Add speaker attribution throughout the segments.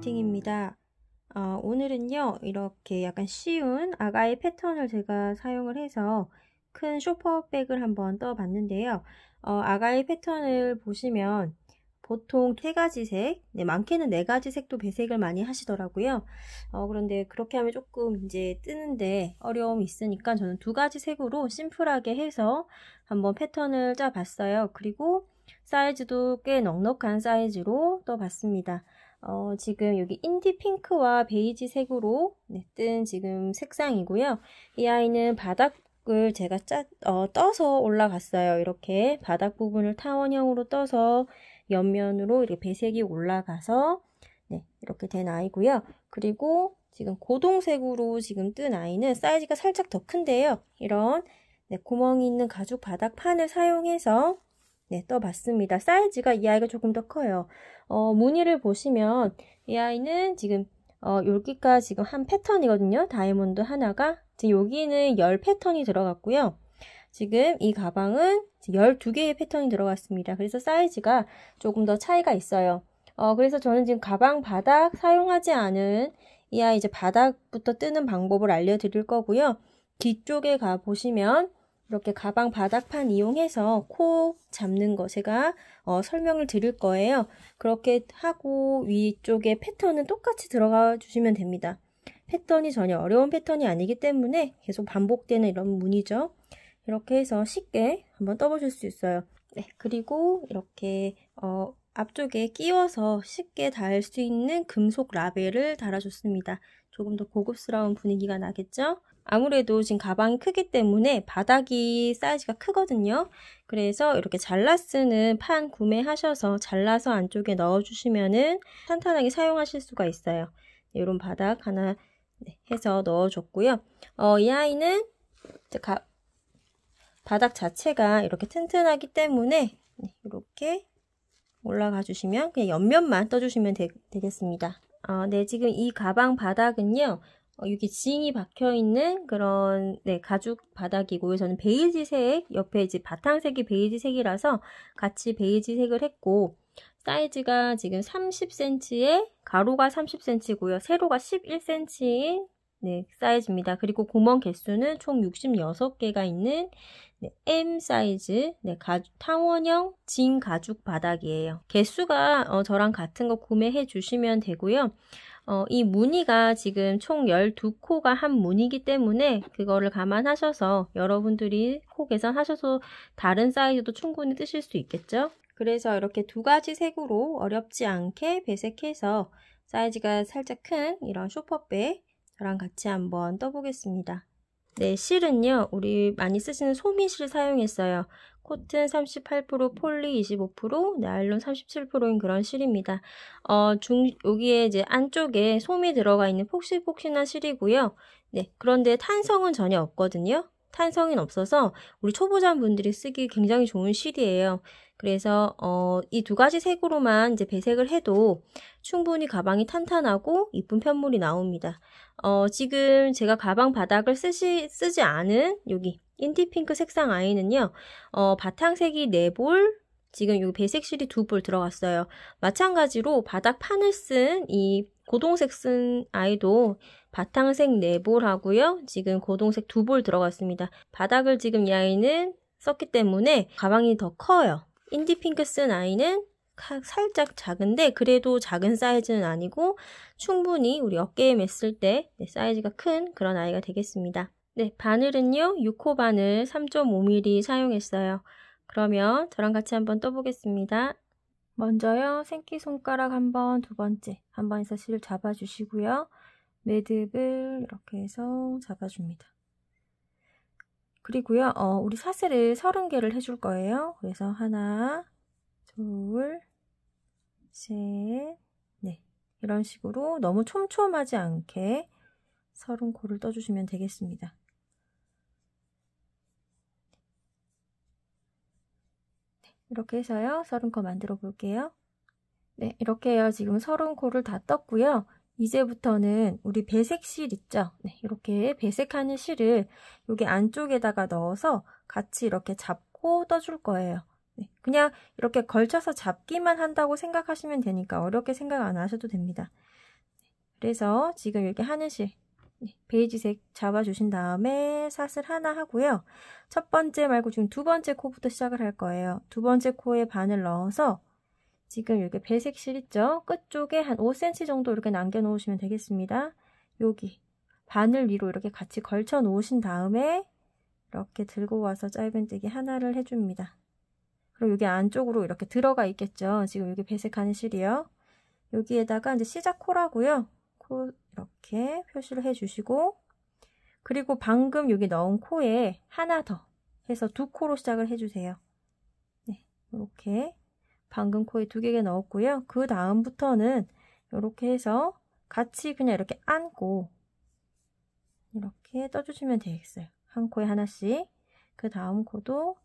Speaker 1: 니팅입니다. 어, 오늘은요 이렇게 약간 쉬운 아가의 패턴을 제가 사용을 해서 큰 쇼퍼백을 한번 떠봤는데요. 어, 아가의 패턴을 보시면 보통 세 가지 색, 네, 많게는 네 가지 색도 배색을 많이 하시더라고요. 어, 그런데 그렇게 하면 조금 이제 뜨는데 어려움이 있으니까 저는 두 가지 색으로 심플하게 해서 한번 패턴을 짜봤어요. 그리고 사이즈도 꽤 넉넉한 사이즈로 떠봤습니다. 어, 지금 여기 인디 핑크와 베이지 색으로 네, 뜬 지금 색상이고요. 이 아이는 바닥을 제가 짜, 어, 떠서 올라갔어요. 이렇게 바닥 부분을 타원형으로 떠서 옆면으로 이렇게 배색이 올라가서 네, 이렇게 된 아이고요. 그리고 지금 고동색으로 지금 뜬 아이는 사이즈가 살짝 더 큰데요. 이런 네, 구멍이 있는 가죽 바닥판을 사용해서 네, 떠봤습니다. 사이즈가 이 아이가 조금 더 커요. 어, 무늬를 보시면 이 아이는 지금 어, 여기가 지금 한 패턴이거든요. 다이아몬드 하나가. 지금 여기는 10패턴이 들어갔고요. 지금 이 가방은 12개의 패턴이 들어갔습니다. 그래서 사이즈가 조금 더 차이가 있어요. 어, 그래서 저는 지금 가방 바닥 사용하지 않은 이 아이 이제 바닥부터 뜨는 방법을 알려드릴 거고요. 뒤쪽에 가보시면 이렇게 가방 바닥판 이용해서 코 잡는 거 제가 어, 설명을 드릴 거예요. 그렇게 하고 위쪽에 패턴은 똑같이 들어가 주시면 됩니다. 패턴이 전혀 어려운 패턴이 아니기 때문에 계속 반복되는 이런 무늬죠. 이렇게 해서 쉽게 한번 떠보실 수 있어요. 네, 그리고 이렇게 어, 앞쪽에 끼워서 쉽게 닿을 수 있는 금속 라벨을 달아줬습니다. 조금 더 고급스러운 분위기가 나겠죠? 아무래도 지금 가방이 크기 때문에 바닥이 사이즈가 크거든요. 그래서 이렇게 잘라 쓰는 판 구매하셔서 잘라서 안쪽에 넣어주시면은 탄탄하게 사용하실 수가 있어요. 이런 네, 바닥 하나 네, 해서 넣어줬고요. 어, 이 아이는 가, 바닥 자체가 이렇게 튼튼하기 때문에 이렇게 네, 올라가 주시면 그냥 옆면만 떠주시면 되, 겠습니다 어, 네, 지금 이 가방 바닥은요. 어, 이렇게 징이 박혀있는 그런 네, 가죽 바닥이고 저는 베이지색 옆에 이제 바탕색이 베이지색이라서 같이 베이지색을 했고 사이즈가 지금 30cm에 가로가 30cm고요. 세로가 11cm인 네, 사이즈입니다. 그리고 구멍 개수는 총 66개가 있는 네, M 사이즈 네, 가, 타원형 진 가죽 바닥이에요. 개수가 어, 저랑 같은 거 구매해 주시면 되고요. 어, 이 무늬가 지금 총 12코가 한 무늬이기 때문에 그거를 감안하셔서 여러분들이 코 계산하셔서 다른 사이즈도 충분히 뜨실 수 있겠죠? 그래서 이렇게 두 가지 색으로 어렵지 않게 배색해서 사이즈가 살짝 큰 이런 쇼퍼백 저랑 같이 한번 떠보겠습니다. 네, 실은요, 우리 많이 쓰시는 소미실 사용했어요. 코튼 38%, 폴리 25%, 나일론 37%인 그런 실입니다. 어, 중, 여기에 이제 안쪽에 솜이 들어가 있는 폭신폭신한 실이고요. 네, 그런데 탄성은 전혀 없거든요. 탄성이 없어서 우리 초보자분들이 쓰기 굉장히 좋은 실이에요. 그래서 어, 이 두 가지 색으로만 이제 배색을 해도 충분히 가방이 탄탄하고 이쁜 편물이 나옵니다. 어, 지금 제가 가방 바닥을 쓰시, 쓰지 않은 여기 인디핑크 색상 아이는요. 어, 바탕색이 4볼, 지금 여기 배색 실이 두 볼 들어갔어요. 마찬가지로 바닥 판을 쓴이 고동색 쓴 아이도 바탕색 4볼하고요. 지금 고동색 2볼 들어갔습니다. 바닥을 지금 이 아이는 썼기 때문에 가방이 더 커요. 인디핑크 쓴 아이는 살짝 작은데 그래도 작은 사이즈는 아니고 충분히 우리 어깨에 맸을 때 네, 사이즈가 큰 그런 아이가 되겠습니다. 네, 바늘은요. 6호 바늘 3.5mm 사용했어요. 그러면 저랑 같이 한번 떠보겠습니다. 먼저요. 생끼손가락한 번, 두 번째 한 번에서 실을 잡아주시고요. 매듭을 이렇게 해서 잡아줍니다. 그리고요. 어, 우리 사슬을 30개를 해줄 거예요. 그래서 하나, 둘, 셋, 넷 이런 식으로 너무 촘촘하지 않게 30코를 떠주시면 되겠습니다. 이렇게 해서요. 서른 코 만들어 볼게요. 네, 이렇게요. 해 지금 서른 코를 다 떴고요. 이제부터는 우리 배색 실 있죠? 네, 이렇게 배색하는 실을 여기 안쪽에다가 넣어서 같이 이렇게 잡고 떠 줄 거예요. 네, 그냥 이렇게 걸쳐서 잡기만 한다고 생각하시면 되니까 어렵게 생각 안 하셔도 됩니다. 네, 그래서 지금 이렇게 하는 실 베이지색 잡아주신 다음에 사슬 하나 하고요. 첫 번째 말고 지금 두 번째 코부터 시작을 할 거예요. 두 번째 코에 반을 넣어서 지금 이렇게 배색 실 있죠? 끝쪽에 한 5cm 정도 이렇게 남겨놓으시면 되겠습니다. 여기 바늘 위로 이렇게 같이 걸쳐 놓으신 다음에 이렇게 들고 와서 짧은뜨기 하나를 해줍니다. 그리고 여기 안쪽으로 이렇게 들어가 있겠죠? 지금 여기 배색하는 실이요. 여기에다가 이제 시작 코라고요. 코 이렇게 표시를 해주시고 그리고 방금 여기 넣은 코에 하나 더 해서 두 코로 시작을 해주세요. 네, 이렇게 방금 코에 두 개가 넣었고요. 그 다음부터는 이렇게 해서 같이 그냥 이렇게 안고 이렇게 떠주시면 되겠어요. 한 코에 하나씩 그 다음 코도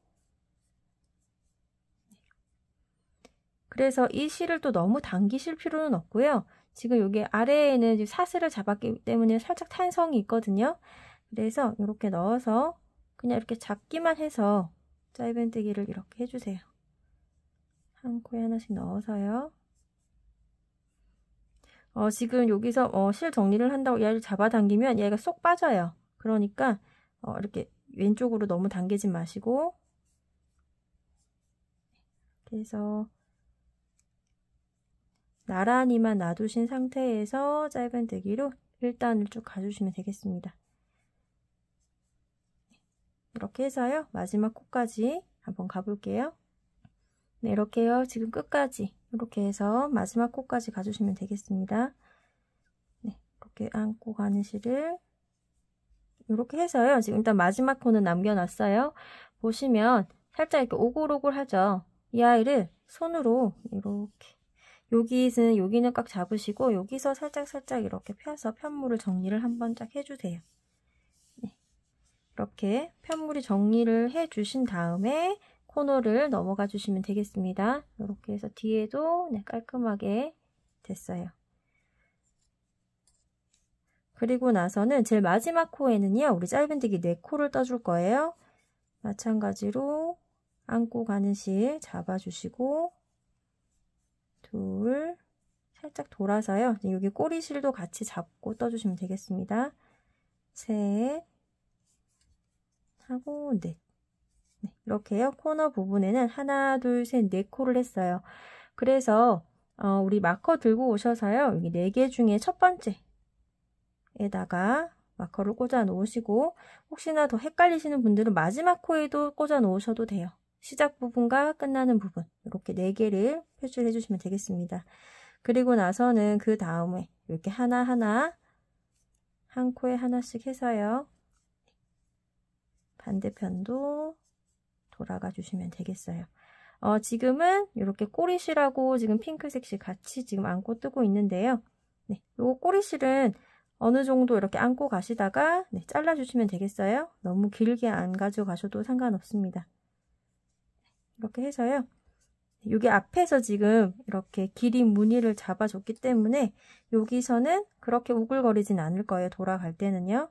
Speaker 1: 그래서 이 실을 또 너무 당기실 필요는 없고요. 지금 여기 아래에는 사슬을 잡았기 때문에 살짝 탄성이 있거든요. 그래서 이렇게 넣어서 그냥 이렇게 잡기만 해서 짧은뜨기를 이렇게 해주세요. 한 코에 하나씩 넣어서요. 어, 지금 여기서 어, 실 정리를 한다고 얘를 잡아당기면 얘가 쏙 빠져요. 그러니까 어, 이렇게 왼쪽으로 너무 당기지 마시고 그래서 나란히만 놔두신 상태에서 짧은 뜨기로 1단을 쭉 가주시면 되겠습니다. 이렇게 해서요. 마지막 코까지 한번 가볼게요. 네, 이렇게요. 지금 끝까지 이렇게 해서 마지막 코까지 가주시면 되겠습니다. 네, 이렇게 안고 가는실을 이렇게 해서요. 지금 일단 마지막 코는 남겨놨어요. 보시면 살짝 이렇게 오글오글하죠? 이 아이를 손으로 이렇게 여기는 여기는 꽉 잡으시고 여기서 살짝 살짝 이렇게 펴서 편물을 정리를 한번 쫙 해주세요. 네. 이렇게 편물이 정리를 해주신 다음에 코너를 넘어가 주시면 되겠습니다. 이렇게 해서 뒤에도 네, 깔끔하게 됐어요. 그리고 나서는 제일 마지막 코에는요. 우리 짧은뜨기 4코를 떠줄 거예요. 마찬가지로 안고 가는 실 잡아주시고 둘, 살짝 돌아서요. 여기 꼬리실도 같이 잡고 떠주시면 되겠습니다. 셋, 하고 넷. 네, 이렇게요. 코너 부분에는 하나, 둘, 셋, 네 코를 했어요. 그래서 어, 우리 마커 들고 오셔서요. 여기 네 개 중에 첫 번째에다가 마커를 꽂아 놓으시고 혹시나 더 헷갈리시는 분들은 마지막 코에도 꽂아 놓으셔도 돼요. 시작 부분과 끝나는 부분 이렇게 4개를 표출 해주시면 되겠습니다. 그리고 나서는 그 다음에 이렇게 하나하나 한 코에 하나씩 해서요. 반대편도 돌아가 주시면 되겠어요. 어, 지금은 이렇게 꼬리실하고 지금 핑크색실 같이 지금 안고 뜨고 있는데요. 네, 요 꼬리실은 어느 정도 이렇게 안고 가시다가 네, 잘라주시면 되겠어요. 너무 길게 안 가져가셔도 상관없습니다. 이렇게 해서요. 여기 앞에서 지금 이렇게 길이 무늬를 잡아줬기 때문에 여기서는 그렇게 우글거리진 않을 거예요. 돌아갈 때는요.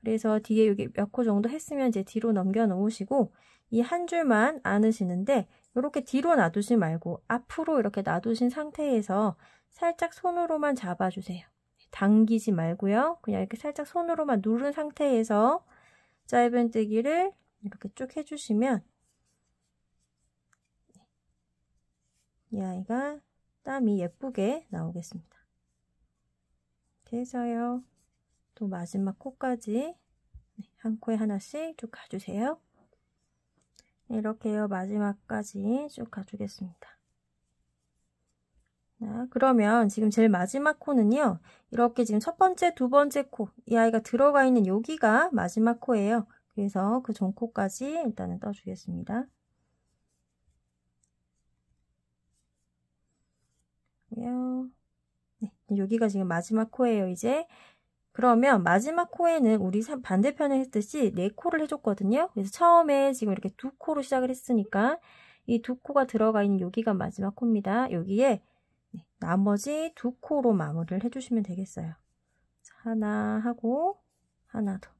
Speaker 1: 그래서 뒤에 여기 몇코 정도 했으면 이제 뒤로 넘겨 놓으시고 이 한 줄만 안으시는데 이렇게 뒤로 놔두지 말고 앞으로 이렇게 놔두신 상태에서 살짝 손으로만 잡아주세요. 당기지 말고요. 그냥 이렇게 살짝 손으로만 누른 상태에서 짧은 뜨기를 이렇게 쭉 해주시면 이 아이가 땀이 예쁘게 나오겠습니다. 이렇게 해서요. 또 마지막 코까지 네, 한 코에 하나씩 쭉 가주세요. 네, 이렇게요. 마지막까지 쭉 가주겠습니다. 자, 그러면 지금 제일 마지막 코는요. 이렇게 지금 첫 번째, 두 번째 코, 이 아이가 들어가 있는 여기가 마지막 코예요. 그래서 그 전코까지 일단은 떠주겠습니다. 있고요. 네, 여기가 지금 마지막 코예요, 이제. 그러면 마지막 코에는 우리 반대편에 했듯이 네 코를 해줬거든요. 그래서 처음에 지금 이렇게 두 코로 시작을 했으니까 이 두 코가 들어가 있는 여기가 마지막 코입니다. 여기에 네, 나머지 두 코로 마무리를 해주시면 되겠어요. 하나 하고 하나 더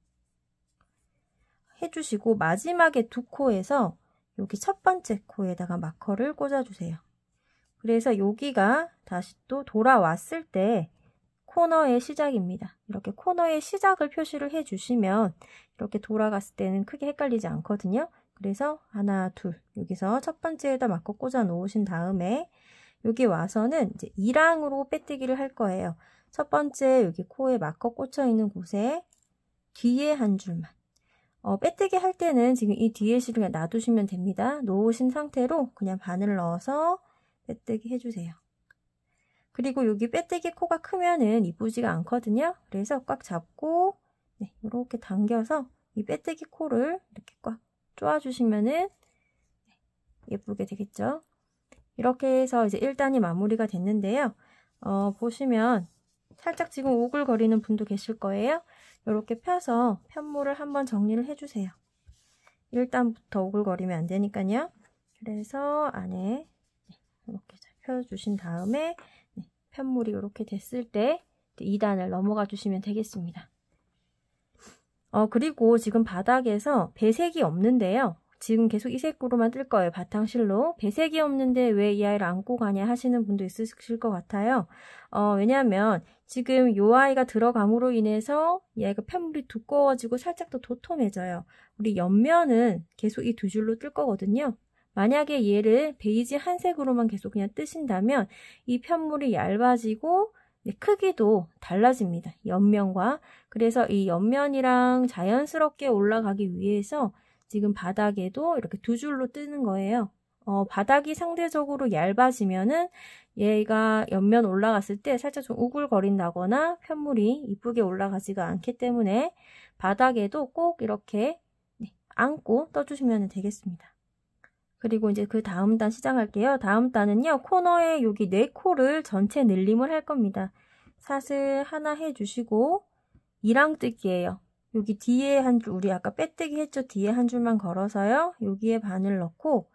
Speaker 1: 해주시고 마지막에 두 코에서 여기 첫 번째 코에다가 마커를 꽂아주세요. 그래서 여기가 다시 또 돌아왔을 때 코너의 시작입니다. 이렇게 코너의 시작을 표시를 해주시면 이렇게 돌아갔을 때는 크게 헷갈리지 않거든요. 그래서 하나, 둘 여기서 첫 번째에다 맞고 꽂아 놓으신 다음에 여기 와서는 이제 2랑으로 빼뜨기를 할 거예요. 첫 번째 여기 코에 맞고 꽂혀 있는 곳에 뒤에 한 줄만 어, 빼뜨기 할 때는 지금 이 뒤에 실을 놔두시면 됩니다. 놓으신 상태로 그냥 바늘 넣어서 빼뜨기 해주세요. 그리고 여기 빼뜨기 코가 크면은 이쁘지가 않거든요. 그래서 꽉 잡고 네, 이렇게 당겨서 이 빼뜨기 코를 이렇게 꽉 조아주시면은 네, 예쁘게 되겠죠. 이렇게 해서 이제 1단이 마무리가 됐는데요. 어, 보시면 살짝 지금 오글거리는 분도 계실 거예요. 이렇게 펴서 편모를 한번 정리를 해주세요. 1단부터 오글거리면 안 되니까요. 그래서 안에 이렇게 펴주신 다음에 네, 편물이 이렇게 됐을 때 2단을 넘어가 주시면 되겠습니다. 어, 그리고 지금 바닥에서 배색이 없는데요. 지금 계속 이 색으로만 뜰 거예요. 바탕실로. 배색이 없는데 왜 이 아이를 안고 가냐 하시는 분도 있으실 것 같아요. 어, 왜냐하면 지금 이 아이가 들어감으로 인해서 이 아이가 편물이 두꺼워지고 살짝 더 도톰해져요. 우리 옆면은 계속 이 두 줄로 뜰 거거든요. 만약에 얘를 베이지 한 색으로만 계속 그냥 뜨신다면 이 편물이 얇아지고 크기도 달라집니다. 옆면과 그래서 이 옆면이랑 자연스럽게 올라가기 위해서 지금 바닥에도 이렇게 두 줄로 뜨는 거예요. 어, 바닥이 상대적으로 얇아지면은 얘가 옆면 올라갔을 때 살짝 좀 우글거린다거나 편물이 이쁘게 올라가지가 않기 때문에 바닥에도 꼭 이렇게 네, 안고 떠주시면 되겠습니다. 그리고 이제 그 다음 단 시작할게요. 다음 단은요. 코너에 여기 네 코를 전체 늘림을 할 겁니다. 사슬 하나 해주시고 이랑뜨기예요. 여기 뒤에 한 줄, 우리 아까 빼뜨기 했죠? 뒤에 한 줄만 걸어서요. 여기에 반을 넣고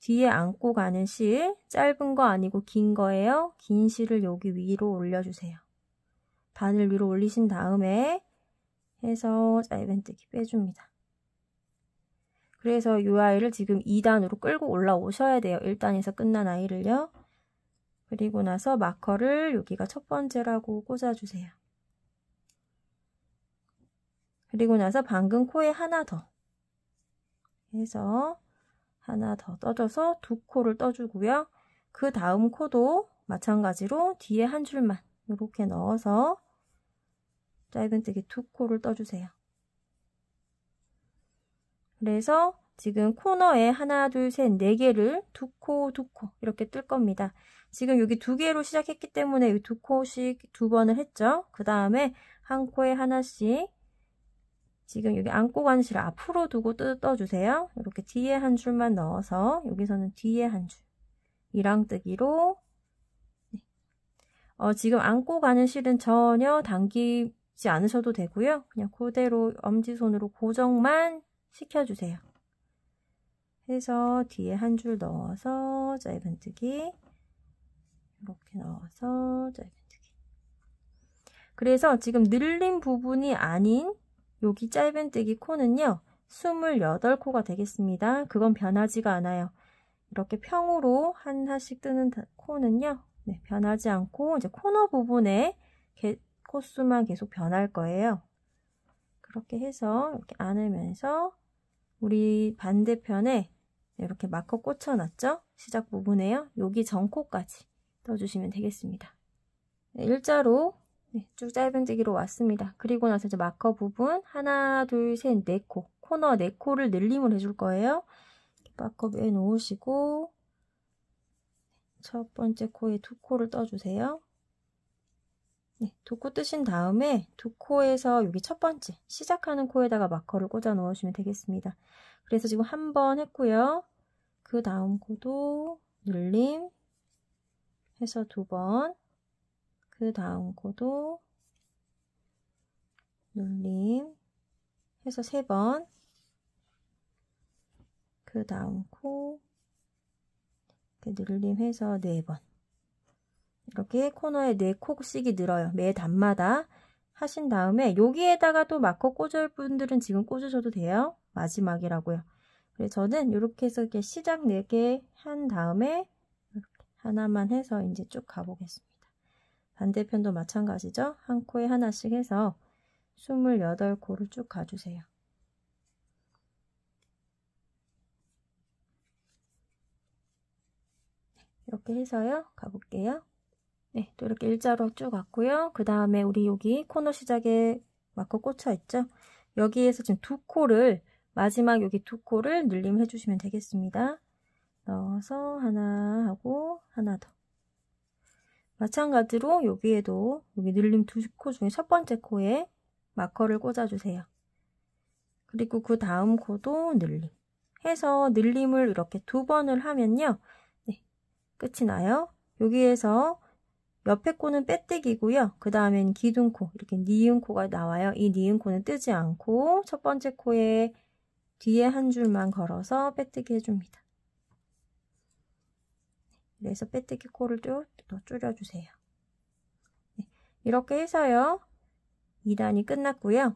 Speaker 1: 뒤에 안고 가는 실, 짧은 거 아니고 긴 거예요. 긴 실을 여기 위로 올려주세요. 바늘 위로 올리신 다음에 해서 짧은 뜨기 빼줍니다. 그래서 이 아이를 지금 2단으로 끌고 올라오셔야 돼요. 1단에서 끝난 아이를요. 그리고 나서 마커를 여기가 첫 번째라고 꽂아주세요. 그리고 나서 방금 코에 하나 더 해서 하나 더 떠줘서 두 코를 떠주고요. 그 다음 코도 마찬가지로 뒤에 한 줄만 이렇게 넣어서 짧은뜨기 두 코를 떠주세요. 그래서 지금 코너에 하나, 둘, 셋, 네 개를 두 코, 두 코 이렇게 뜰 겁니다. 지금 여기 두 개로 시작했기 때문에 두 코씩 두 번을 했죠. 그 다음에 한 코에 하나씩 지금 여기 안고 관실을 앞으로 두고 뜯어주세요. 이렇게 뒤에 한 줄만 넣어서 여기서는 뒤에 한 줄. 이랑뜨기로 네. 어, 지금 안고 가는 실은 전혀 당기지 않으셔도 되고요. 그냥 그대로 엄지손으로 고정만 시켜주세요 해서 뒤에 한 줄 넣어서 짧은뜨기 이렇게 넣어서 짧은뜨기 그래서 지금 늘린 부분이 아닌 여기 짧은뜨기 코는요 28코가 되겠습니다. 그건 변하지가 않아요. 이렇게 평으로 하나씩 뜨는 코는요 네, 변하지 않고 이제 코너 부분에 코수만 계속 변할 거예요. 그렇게 해서 이렇게 안으면서 우리 반대편에 이렇게 마커 꽂혀놨죠? 시작 부분에요. 여기 정코까지 떠주시면 되겠습니다. 네, 일자로 네, 쭉 짧은뜨기로 왔습니다. 그리고 나서 이제 마커 부분 하나, 둘, 셋, 네 코, 코너 네 코를 늘림을 해줄 거예요. 마커 빼놓으시고 첫 번째 코에 두 코를 떠주세요. 네, 도코 뜨신 다음에 두 코에서 여기 첫 번째 시작하는 코에다가 마커를 꽂아 넣으시면 되겠습니다. 그래서 지금 한 번 했고요. 그 다음 코도 늘림 해서 두 번, 그 다음 코도 늘림 해서 세 번, 그 다음 코 늘림 해서 네 번. 이렇게 코너에 4콕씩이 늘어요. 매 단마다 하신 다음에 여기에다가 또 마커 꽂을 분들은 지금 꽂으셔도 돼요. 마지막이라고요. 그래서 저는 이렇게 해서 이렇게 시작 4개 한 다음에 하나만 해서 이제 쭉 가보겠습니다. 반대편도 마찬가지죠. 한 코에 하나씩 해서 28코를 쭉 가주세요. 이렇게 해서요. 가볼게요. 네, 또 이렇게 일자로 쭉 왔고요. 그 다음에 우리 여기 코너 시작에 마커 꽂혀 있죠. 여기에서 지금 두 코를 마지막 여기 두 코를 늘림 해주시면 되겠습니다. 넣어서 하나 하고 하나 더. 마찬가지로 여기에도 여기 늘림 두 코 중에 첫 번째 코에 마커를 꽂아주세요. 그리고 그 다음 코도 늘림. 해서 늘림을 이렇게 두 번을 하면요. 네, 끝이 나요. 여기에서 옆에 코는 빼뜨기고요. 그 다음엔 기둥코, 이렇게 니은 코가 나와요. 이 니은 코는 뜨지 않고 첫 번째 코에 뒤에 한 줄만 걸어서 빼뜨기 해줍니다. 그래서 빼뜨기 코를 쭉더 줄여주세요. 네, 이렇게 해서요. 2단이 끝났고요.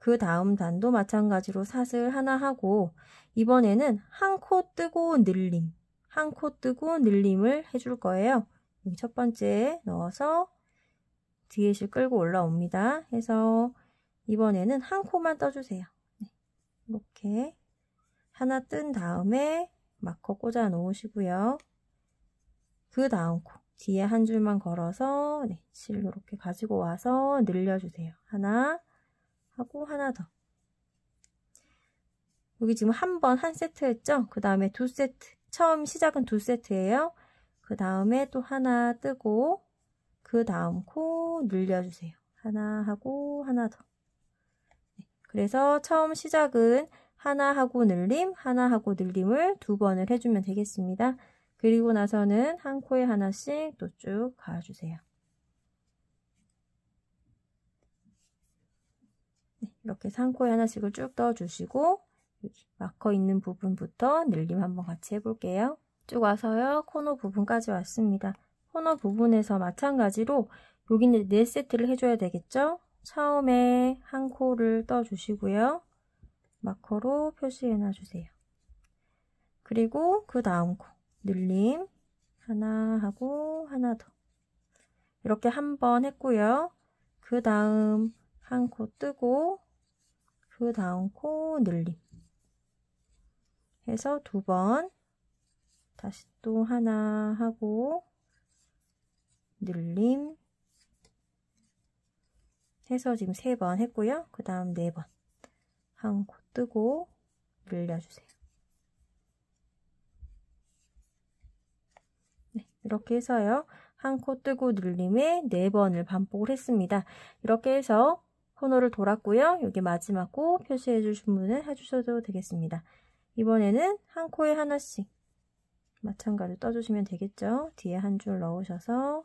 Speaker 1: 그 다음 단도 마찬가지로 사슬 하나 하고 이번에는 한 코 뜨고 늘림, 한 코 뜨고 늘림을 해줄 거예요. 첫 번째 넣어서 뒤에 실 끌고 올라옵니다. 해서 이번에는 한 코만 떠주세요. 네. 이렇게 하나 뜬 다음에 마커 꽂아 놓으시고요. 그 다음 코 뒤에 한 줄만 걸어서 네, 실 이렇게 가지고 와서 늘려주세요. 하나 하고 하나 더 여기 지금 한 번 한 세트 했죠? 그 다음에 두 세트 처음 시작은 두 세트예요. 그 다음에 또 하나 뜨고 그 다음 코 늘려주세요. 하나 하고 하나 더. 네, 그래서 처음 시작은 하나 하고 늘림, 하나 하고 늘림을 두 번을 해주면 되겠습니다. 그리고 나서는 한 코에 하나씩 또 쭉 가주세요. 네, 이렇게 한 코에 하나씩을 쭉 떠주시고 마커 있는 부분부터 늘림 한번 같이 해볼게요. 쭉 와서요. 코너 부분까지 왔습니다. 코너 부분에서 마찬가지로 여기는 4세트를 해줘야 되겠죠? 처음에 한 코를 떠주시고요. 마커로 표시해놔주세요. 그리고 그 다음 코 늘림 하나 하고 하나 더 이렇게 한 번 했고요. 그 다음 한 코 뜨고 그 다음 코 늘림 해서 두번 다시 또 하나 하고 늘림 해서 지금 세 번 했고요. 그 다음 네 번 한 코 뜨고 늘려주세요. 네, 이렇게 해서요. 한 코 뜨고 늘림에 네 번을 반복을 했습니다. 이렇게 해서 코너를 돌았고요. 여기 마지막 코 표시해 주신 분은 해주셔도 되겠습니다. 이번에는 한 코에 하나씩 마찬가지로 떠주시면 되겠죠. 뒤에 한 줄 넣으셔서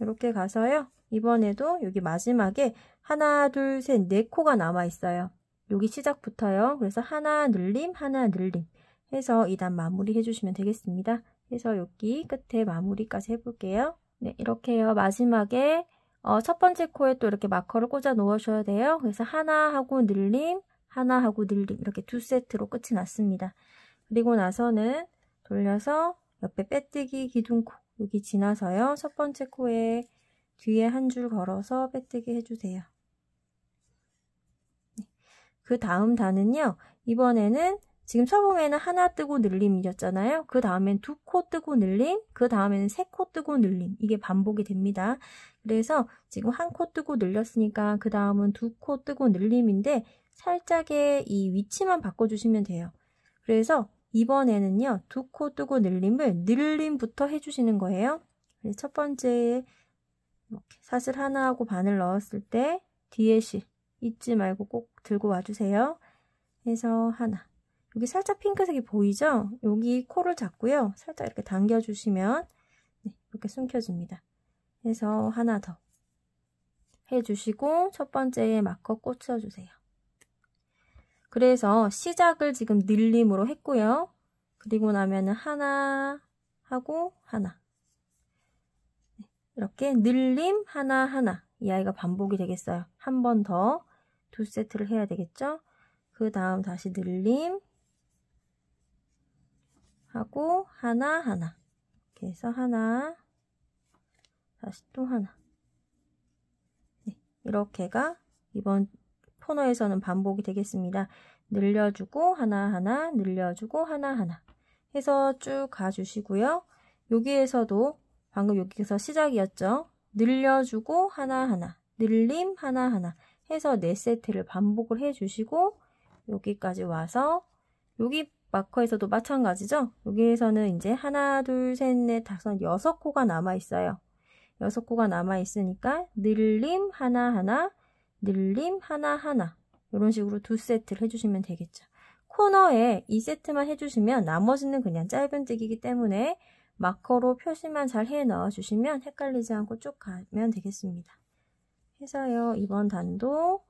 Speaker 1: 이렇게 네. 가서요. 이번에도 여기 마지막에 하나, 둘, 셋, 네 코가 남아 있어요. 여기 시작부터요. 그래서 하나 늘림, 하나 늘림 해서 이단 마무리 해주시면 되겠습니다. 해서 여기 끝에 마무리까지 해볼게요. 네, 이렇게요. 마지막에 어, 첫 번째 코에 또 이렇게 마커를 꽂아 놓으셔야 돼요. 그래서 하나 하고 늘림, 하나하고 늘림 이렇게 두 세트로 끝이 났습니다. 그리고 나서는 돌려서 옆에 빼뜨기 기둥코 여기 지나서요. 첫 번째 코에 뒤에 한 줄 걸어서 빼뜨기 해주세요. 네. 그 다음 단은요. 이번에는 지금 처음에는 하나 뜨고 늘림이었잖아요. 그 다음엔 두 코 뜨고 늘림, 그 다음에는 세 코 뜨고 늘림. 이게 반복이 됩니다. 그래서 지금 한 코 뜨고 늘렸으니까 그 다음은 두 코 뜨고 늘림인데 살짝의 이 위치만 바꿔주시면 돼요. 그래서 이번에는요. 두 코 뜨고 늘림을 늘림부터 해주시는 거예요. 첫 번째 이렇게 사슬 하나하고 반을 넣었을 때 뒤에 실 잊지 말고 꼭 들고 와주세요. 해서 하나 여기 살짝 핑크색이 보이죠? 여기 코를 잡고요. 살짝 이렇게 당겨주시면 네, 이렇게 숨겨집니다 해서 하나 더 해주시고 첫 번째에 마커 꽂혀주세요. 그래서 시작을 지금 늘림으로 했고요. 그리고 나면은 하나 하고 하나 이렇게 늘림 하나 하나 이 아이가 반복이 되겠어요. 한 번 더 두 세트를 해야 되겠죠? 그 다음 다시 늘림 하고 하나 하나 이렇게 해서 하나 다시 또 하나 네, 이렇게가 이번 코너에서는 반복이 되겠습니다. 늘려주고 하나하나 늘려주고 하나하나 해서 쭉 가주시고요. 여기에서도 방금 여기서 시작이었죠. 늘려주고 하나하나 늘림 하나하나 해서 4세트를 반복을 해주시고 여기까지 와서 여기 마커에서도 마찬가지죠. 여기에서는 이제 하나 둘 셋 넷 다섯 여섯 코가 남아있어요. 여섯 코가 남아있으니까 늘림 하나하나 늘림 하나하나 이런 식으로 두 세트를 해주시면 되겠죠. 코너에 이 세트만 해주시면 나머지는 그냥 짧은뜨기이기 때문에 마커로 표시만 잘 해 넣어주시면 헷갈리지 않고 쭉 가면 되겠습니다. 해서요. 이번 단도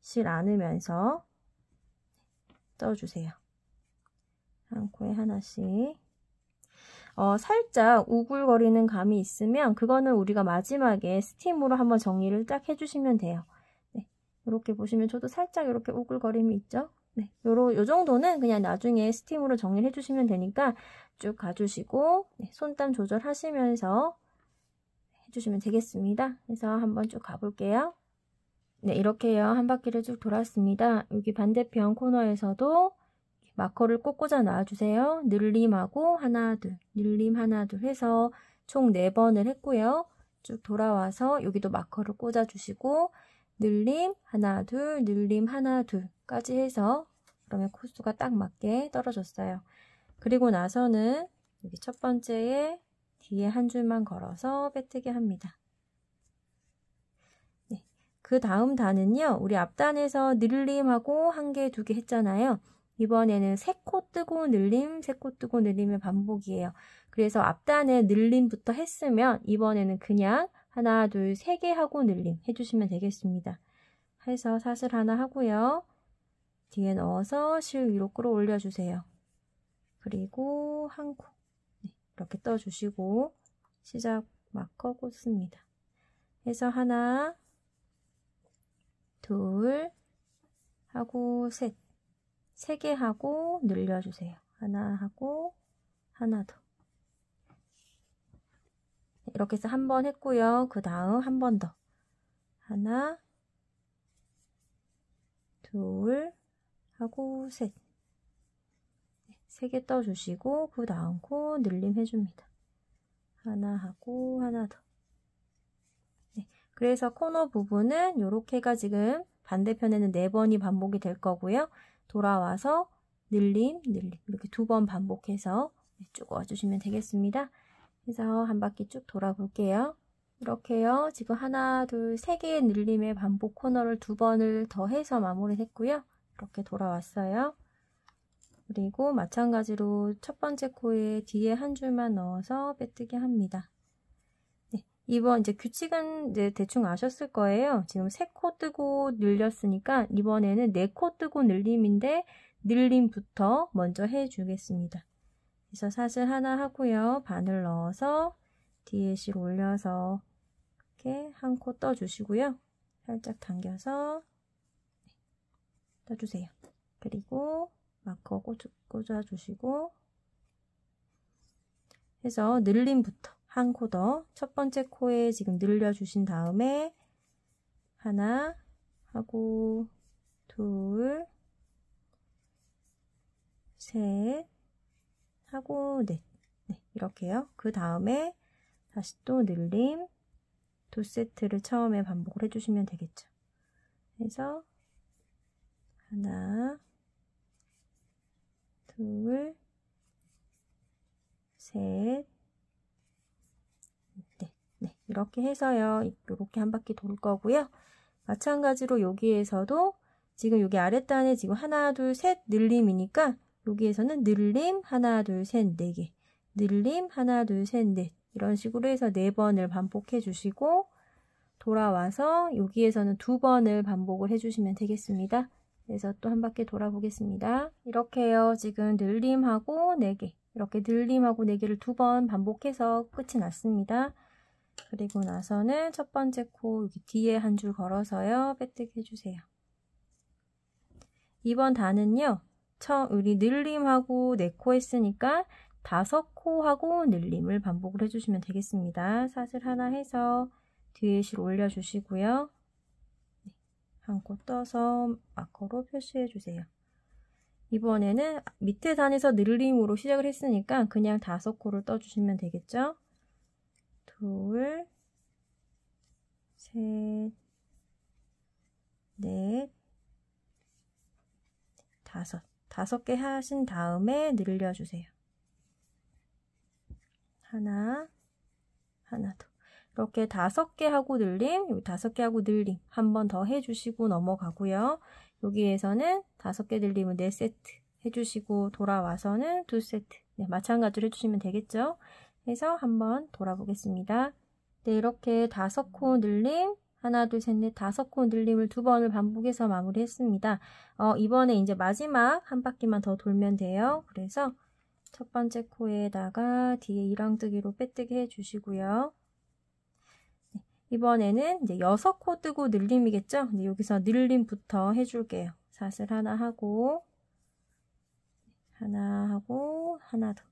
Speaker 1: 실 안으면서 떠주세요. 한 코에 하나씩 어, 살짝 우글거리는 감이 있으면 그거는 우리가 마지막에 스팀으로 한번 정리를 딱 해주시면 돼요. 이렇게 보시면 저도 살짝 이렇게 오글거림이 있죠? 네, 요러, 요 정도는 그냥 나중에 스팀으로 정리를 해주시면 되니까 쭉 가주시고 네, 손땀 조절하시면서 해주시면 되겠습니다. 그래서 한번 쭉 가볼게요. 네, 이렇게요. 한 바퀴를 쭉 돌았습니다. 여기 반대편 코너에서도 마커를 꼭 꽂아 놔주세요. 늘림하고 하나, 둘, 늘림 하나, 둘 해서 총 4번을 했고요. 쭉 돌아와서 여기도 마커를 꽂아주시고 늘림 하나 둘 늘림 하나 둘까지 해서 그러면 코수가 딱 맞게 떨어졌어요. 그리고 나서는 여기 첫 번째에 뒤에 한 줄만 걸어서 빼뜨기 합니다. 네. 그 다음 단은요. 우리 앞단에서 늘림하고 한 개, 두 개 했잖아요. 이번에는 세 코 뜨고 늘림, 세 코 뜨고 늘림의 반복이에요. 그래서 앞단에 늘림부터 했으면 이번에는 그냥 하나, 둘, 세 개 하고 늘림 해주시면 되겠습니다. 해서 사슬 하나 하고요. 뒤에 넣어서 실 위로 끌어올려주세요. 그리고 한 코. 네, 이렇게 떠주시고 시작 마커 꽂습니다. 해서 하나, 둘, 하고 셋. 세 개 하고 늘려주세요. 하나 하고 하나 더. 이렇게 해서 한 번 했고요. 그 다음 한 번 더. 하나, 둘, 하고 셋. 세 개 떠주시고 그 다음 코 늘림 해줍니다. 하나 하고 하나 더. 네, 그래서 코너 부분은 이렇게가 지금 반대편에는 네 번이 반복이 될 거고요. 돌아와서 늘림, 늘림 이렇게 두 번 반복해서 쭉 와주시면 되겠습니다. 그래서 한 바퀴 쭉 돌아볼게요. 이렇게요. 지금 하나, 둘, 세 개의 늘림의 반복 코너를 두 번을 더 해서 마무리 했고요. 이렇게 돌아왔어요. 그리고 마찬가지로 첫 번째 코에 뒤에 한 줄만 넣어서 빼뜨기 합니다. 네, 이번 이제 규칙은 이제 대충 아셨을 거예요. 지금 세 코 뜨고 늘렸으니까 이번에는 네 코 뜨고 늘림인데 늘림부터 먼저 해주겠습니다. 그래서 사슬 하나 하고요. 바늘 넣어서 뒤에씩 올려서 이렇게 한 코 떠주시고요. 살짝 당겨서 떠주세요. 그리고 마커 꽂아, 꽂아주시고 해서 늘림부터 한 코 더 첫 번째 코에 지금 늘려주신 다음에 하나 하고 둘셋 하고 넷 네. 네, 이렇게요. 그 다음에 다시 또 늘림 두 세트를 처음에 반복을 해주시면 되겠죠. 그래서 하나 둘 셋, 넷, 네, 이렇게 해서요. 이렇게 한 바퀴 돌 거고요. 마찬가지로 여기에서도 지금 여기 아랫단에 지금 하나, 둘, 셋 늘림이니까 여기에서는 늘림 하나 둘 셋 네 개 늘림 하나 둘 셋 넷 이런 식으로 해서 네 번을 반복해 주시고 돌아와서 여기에서는 두 번을 반복을 해주시면 되겠습니다. 그래서 또 한 바퀴 돌아보겠습니다. 이렇게요. 지금 늘림하고 네 개 이렇게 늘림하고 네개를두 번 반복해서 끝이 났습니다. 그리고 나서는 첫 번째 코 여기 뒤에 한 줄 걸어서요. 빼뜨기 해주세요. 이번 단은요. 처, 우리 늘림하고 네 코 했으니까 다섯 코하고 늘림을 반복을 해주시면 되겠습니다. 사슬 하나 해서 뒤에 실 올려주시고요. 네, 한코 떠서 마커로 표시해주세요. 이번에는 밑에 단에서 늘림으로 시작을 했으니까 그냥 다섯 코를 떠주시면 되겠죠? 둘, 셋, 넷, 다섯. 다섯 개 하신 다음에 늘려주세요. 하나, 하나 더. 이렇게 다섯 개 하고 늘림, 여기 다섯 개 하고 늘림 한번 더 해주시고 넘어가고요. 여기에서는 다섯 개 늘림은 네 세트 해주시고 돌아와서는 두 세트 네, 마찬가지로 해주시면 되겠죠. 해서 한번 돌아보겠습니다. 네, 이렇게 다섯 코 늘림, 하나, 둘, 셋, 넷, 다섯 코 늘림을 두 번을 반복해서 마무리했습니다. 어, 이번에 이제 마지막 한 바퀴만 더 돌면 돼요. 그래서 첫 번째 코에다가 뒤에 이랑뜨기로 빼뜨기 해주시고요. 네, 이번에는 이제 여섯 코 뜨고 늘림이겠죠? 근데 여기서 늘림부터 해줄게요. 사슬 하나 하고 하나 하고 하나 더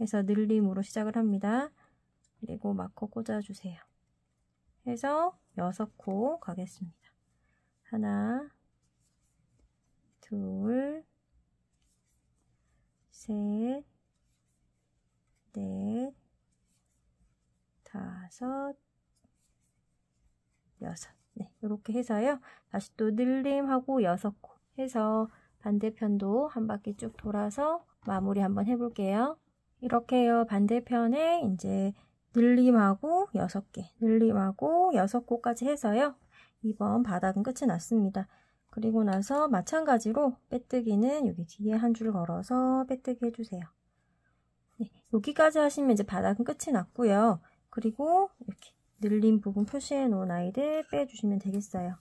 Speaker 1: 해서 늘림으로 시작을 합니다. 그리고 마커 꽂아주세요. 해서 여섯 코 가겠습니다. 하나, 둘, 셋, 넷, 다섯, 여섯. 네, 이렇게 해서요. 다시 또 늘림하고 여섯 코 해서 반대편도 한 바퀴 쭉 돌아서 마무리 한번 해볼게요. 이렇게요. 반대편에 이제 늘림하고 6개, 늘림하고 6코까지 해서요. 2번 바닥은 끝이 났습니다. 그리고 나서 마찬가지로 빼뜨기는 여기 뒤에 한 줄 걸어서 빼뜨기 해주세요. 네, 여기까지 하시면 이제 바닥은 끝이 났고요. 그리고 이렇게 늘린 부분 표시해 놓은 아이들 빼주시면 되겠어요.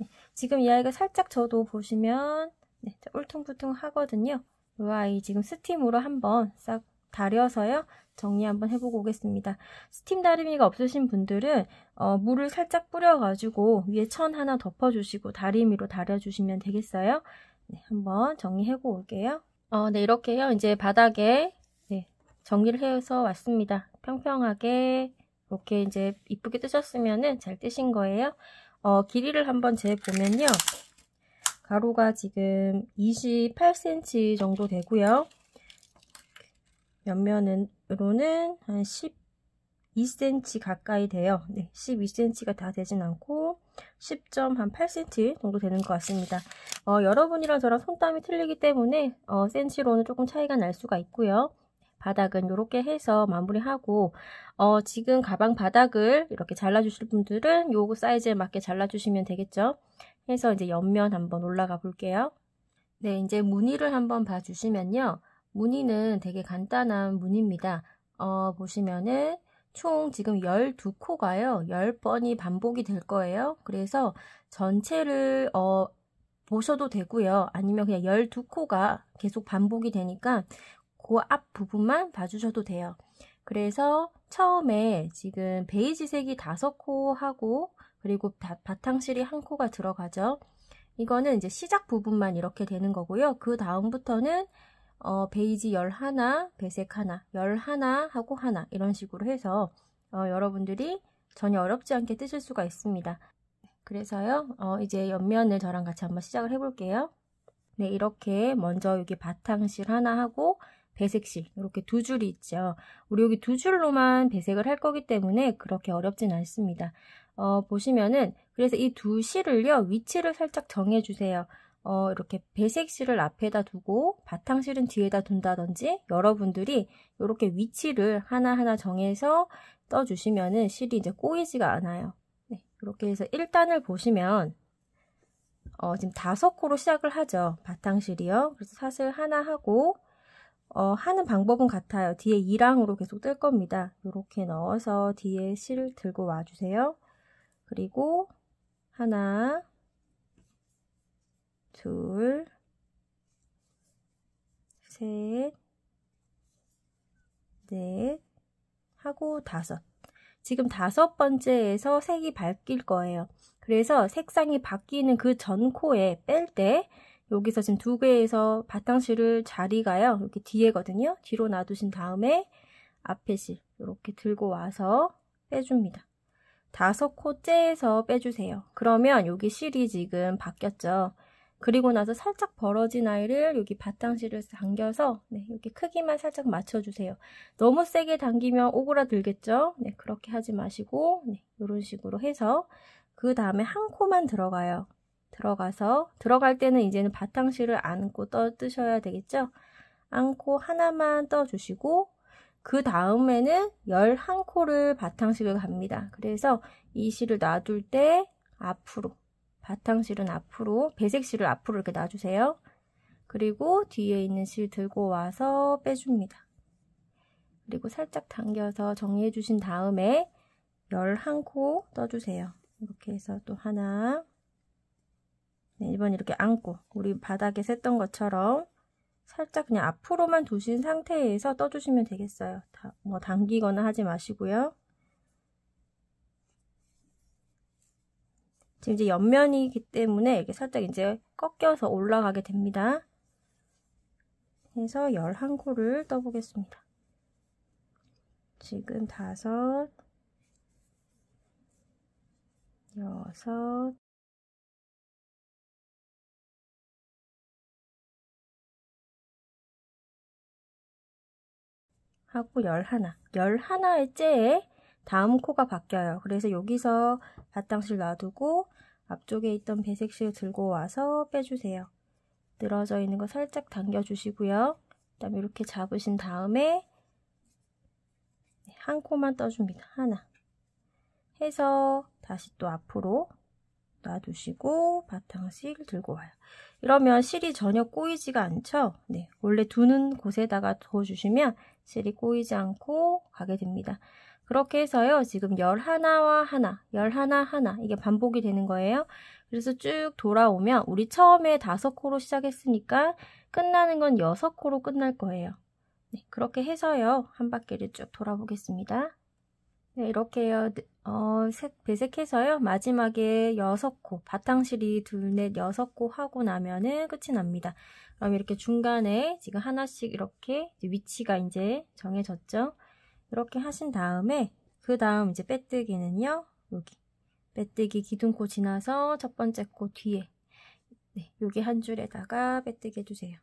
Speaker 1: 네, 지금 이 아이가 살짝 저도 보시면 네, 울퉁불퉁 하거든요. 이 아이 지금 스팀으로 한번 싹 다려서요. 정리 한번 해보고 오겠습니다. 스팀 다리미가 없으신 분들은 어, 물을 살짝 뿌려가지고 위에 천 하나 덮어주시고 다리미로 다려주시면 되겠어요. 네, 한번 정리해고 올게요. 어, 네, 이렇게요. 이제 바닥에 네, 정리를 해서 왔습니다. 평평하게 이렇게 이제 이쁘게 뜨셨으면잘 뜨신 거예요. 어, 길이를 한번 재보면요. 가로가 지금 28cm 정도 되고요. 옆면으로는 한 12cm 가까이 돼요. 네, 12cm가 다 되진 않고 10.8cm 정도 되는 것 같습니다. 어, 여러분이랑 저랑 손땀이 틀리기 때문에 어, 센치로는 조금 차이가 날 수가 있고요. 바닥은 이렇게 해서 마무리하고 어, 지금 가방 바닥을 이렇게 잘라주실 분들은 요 사이즈에 맞게 잘라주시면 되겠죠. 해서 이제 옆면 한번 올라가 볼게요. 네, 이제 무늬를 한번 봐주시면요. 무늬는 되게 간단한 무늬입니다. 어, 보시면은 총 지금 12코가요. 10번이 반복이 될 거예요. 그래서 전체를 어, 보셔도 되고요. 아니면 그냥 12코가 계속 반복이 되니까 그 앞부분만 봐주셔도 돼요. 그래서 처음에 지금 베이지색이 5코하고 그리고 바탕실이 1 코가 들어가죠. 이거는 이제 시작 부분만 이렇게 되는 거고요. 그 다음부터는 어, 베이지 11, 배색 하나, 1하 하고 하나 이런 식으로 해서 어, 여러분들이 전혀 어렵지 않게 뜨실 수가 있습니다. 그래서요, 어, 이제 옆면을 저랑 같이 한번 시작을 해볼게요. 네, 이렇게 먼저 여기 바탕실 하나 하고 배색실 이렇게 두 줄이 있죠. 우리 여기 두 줄로만 배색을 할 거기 때문에 그렇게 어렵진 않습니다. 어, 보시면은 그래서 이 두 실을요 위치를 살짝 정해주세요. 어, 이렇게 배색실을 앞에다 두고 바탕실은 뒤에다 둔다든지 여러분들이 이렇게 위치를 하나하나 정해서 떠주시면은 실이 이제 꼬이지가 않아요. 네, 이렇게 해서 1단을 보시면 어, 지금 다섯 코로 시작을 하죠. 바탕실이요. 그래서 사슬 하나 하고 어, 하는 방법은 같아요. 뒤에 2랑으로 계속 뜰 겁니다. 이렇게 넣어서 뒤에 실 들고 와주세요. 그리고 하나, 둘, 셋, 넷, 하고 다섯. 지금 다섯 번째에서 색이 바뀔 거예요. 그래서 색상이 바뀌는 그 전 코에 뺄 때 여기서 지금 두 개에서 바탕실을 자리가요. 이렇게 뒤에거든요. 뒤로 놔두신 다음에 앞에 실 이렇게 들고 와서 빼줍니다. 다섯 코째에서 빼주세요. 그러면 여기 실이 지금 바뀌었죠. 그리고 나서 살짝 벌어진 아이를 여기 바탕실을 당겨서 네, 이렇게 크기만 살짝 맞춰주세요. 너무 세게 당기면 오그라들겠죠? 네, 그렇게 하지 마시고 네, 이런 식으로 해서 그 다음에 한 코만 들어가요. 들어가서 들어갈 때는 이제는 바탕실을 안고 떠 뜨셔야 되겠죠? 안고 하나만 떠주시고 그 다음에는 11코를 바탕실을 갑니다. 그래서 이 실을 놔둘 때 앞으로 바탕실은 앞으로 배색 실을 앞으로 이렇게 놔주세요. 그리고 뒤에 있는 실 들고 와서 빼줍니다. 그리고 살짝 당겨서 정리해 주신 다음에 11코 떠주세요. 이렇게 해서 또 하나 네, 1번 이렇게 안고 우리 바닥에 샜던 것처럼 살짝 그냥 앞으로만 두신 상태에서 떠주시면 되겠어요. 다, 뭐 당기거나 하지 마시고요. 지금 이제 옆면이기 때문에 이게 살짝 이제 꺾여서 올라가게 됩니다. 해서 11코를 떠보겠습니다. 지금 다섯, 여섯, 하고 11. 11의 째에 다음 코가 바뀌어요. 그래서 여기서 바탕실 놔두고 앞쪽에 있던 배색실 들고 와서 빼주세요. 늘어져 있는 거 살짝 당겨주시고요. 그 다음에 이렇게 잡으신 다음에 네, 한 코만 떠줍니다. 하나 해서 다시 또 앞으로 놔두시고 바탕실 들고 와요. 이러면 실이 전혀 꼬이지가 않죠? 네, 원래 두는 곳에다가 둬주시면 실이 꼬이지 않고 가게 됩니다. 그렇게 해서요. 지금 1 1나와 하나, 1 하나, 하나 이게 반복이 되는 거예요. 그래서 쭉 돌아오면 우리 처음에 다섯 코로 시작했으니까 끝나는 건 여섯 코로 끝날 거예요. 네, 그렇게 해서요. 한 바퀴를 쭉 돌아보겠습니다. 네, 이렇게요. 네, 어, 색, 배색해서요. 마지막에 여섯 코, 바탕실이 둘, 넷, 여섯 코 하고 나면은 끝이 납니다. 그럼 이렇게 중간에 지금 하나씩 이렇게 위치가 이제 정해졌죠. 이렇게 하신 다음에 그 다음 이제 빼뜨기는요. 여기 빼뜨기 기둥코 지나서 첫 번째 코 뒤에 네, 여기 한 줄에다가 빼뜨기 해주세요.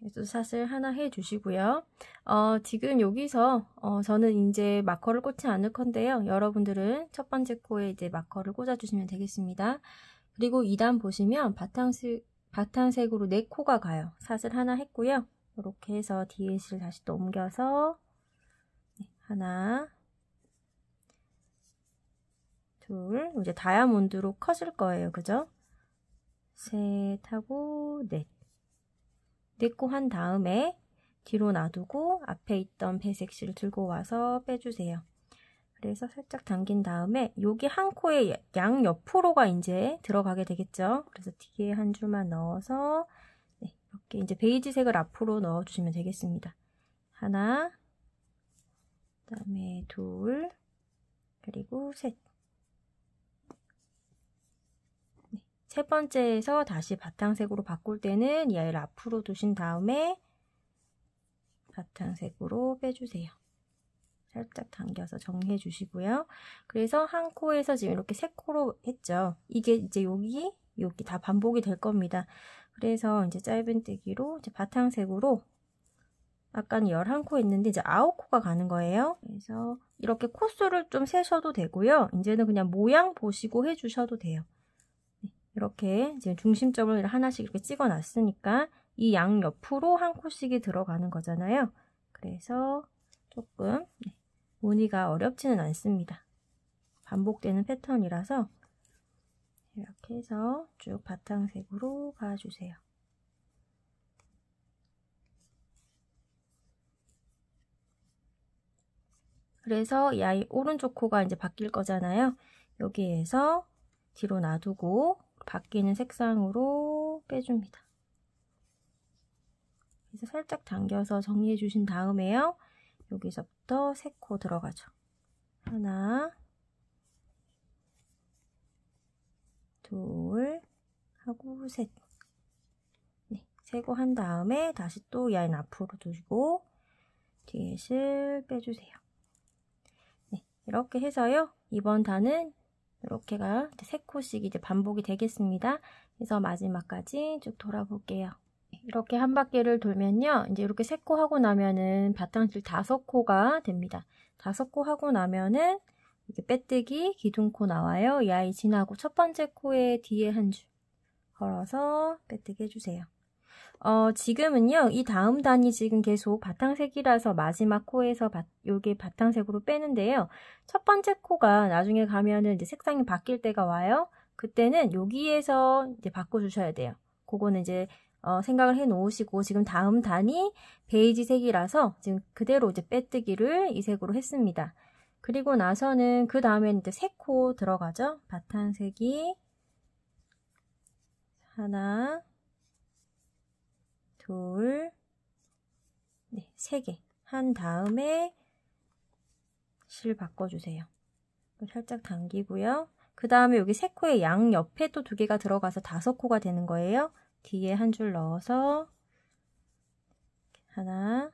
Speaker 1: 그래서 네, 사슬 하나 해주시고요. 어, 지금 여기서 어, 저는 이제 마커를 꽂지 않을 건데요. 여러분들은 첫 번째 코에 이제 마커를 꽂아주시면 되겠습니다. 그리고 2단 보시면 바탕색, 바탕색으로 4코가 가요. 사슬 하나 했고요. 이렇게 해서 d s 를 다시 또 옮겨서 네, 하나 둘 이제 다이아몬드로 커질 거예요. 그죠? 셋 하고 넷 냈고 한 다음에 뒤로 놔두고 앞에 있던 배색실 들고 와서 빼주세요. 그래서 살짝 당긴 다음에 여기 한 코에 양 옆으로가 이제 들어가게 되겠죠. 그래서 뒤에 한 줄만 넣어서 이렇게 이제 베이지색을 앞으로 넣어주시면 되겠습니다. 하나, 그 다음에 둘, 그리고 셋. 네, 세 번째에서 다시 바탕색으로 바꿀 때는 이 아이를 앞으로 두신 다음에 바탕색으로 빼주세요. 살짝 당겨서 정리해 주시고요. 그래서 한 코에서 지금 이렇게 세 코로 했죠. 이게 이제 여기, 여기 다 반복이 될 겁니다. 그래서 이제 짧은뜨기로 이제 바탕색으로 아까 11코 했는데 이제 9코가 가는 거예요. 그래서 이렇게 코수를 좀 세셔도 되고요. 이제는 그냥 모양 보시고 해주셔도 돼요. 네, 이렇게 지금 중심점을 하나씩 이렇게 찍어 놨으니까 이 양 옆으로 한 코씩이 들어가는 거잖아요. 그래서 조금 네, 무늬가 어렵지는 않습니다. 반복되는 패턴이라서 이렇게 해서 쭉 바탕색으로 봐주세요 그래서 이 아이 오른쪽 코가 이제 바뀔 거잖아요. 여기에서 뒤로 놔두고 바뀌는 색상으로 빼줍니다. 그래서 살짝 당겨서 정리해 주신 다음에요. 여기서부터 세코 들어가죠. 하나, 둘 하고 셋 네, 세고 한 다음에 다시 또 얇은 앞으로 두시고 뒤에을 빼주세요 네, 이렇게 해서요 이번 단은 이렇게가 세 코씩 이제 반복이 되겠습니다 그래서 마지막까지 쭉 돌아볼게요 네, 이렇게 한 바퀴를 돌면요 이제 이렇게 세 코 하고 나면은 바탕질 다섯 코가 됩니다 다섯 코 하고 나면은 이렇게 빼뜨기, 기둥코 나와요. 야이 지나고 첫 번째 코에 뒤에 한 줄 걸어서 빼뜨기 해주세요. 어, 지금은요, 이 다음 단이 지금 계속 바탕색이라서 마지막 코에서 바, 요게 바탕색으로 빼는데요. 첫 번째 코가 나중에 가면은 이제 색상이 바뀔 때가 와요. 그때는 여기에서 이제 바꿔주셔야 돼요. 그거는 이제 어, 생각을 해 놓으시고 지금 다음 단이 베이지색이라서 지금 그대로 이제 빼뜨기를 이 색으로 했습니다. 그리고 나서는 그 다음에는 이제 세 코 들어가죠. 바탕색이 하나, 둘, 네, 세 개. 한 다음에 실 바꿔주세요. 살짝 당기고요. 그 다음에 여기 세 코의 양 옆에 또 두 개가 들어가서 다섯 코가 되는 거예요. 뒤에 한 줄 넣어서 하나,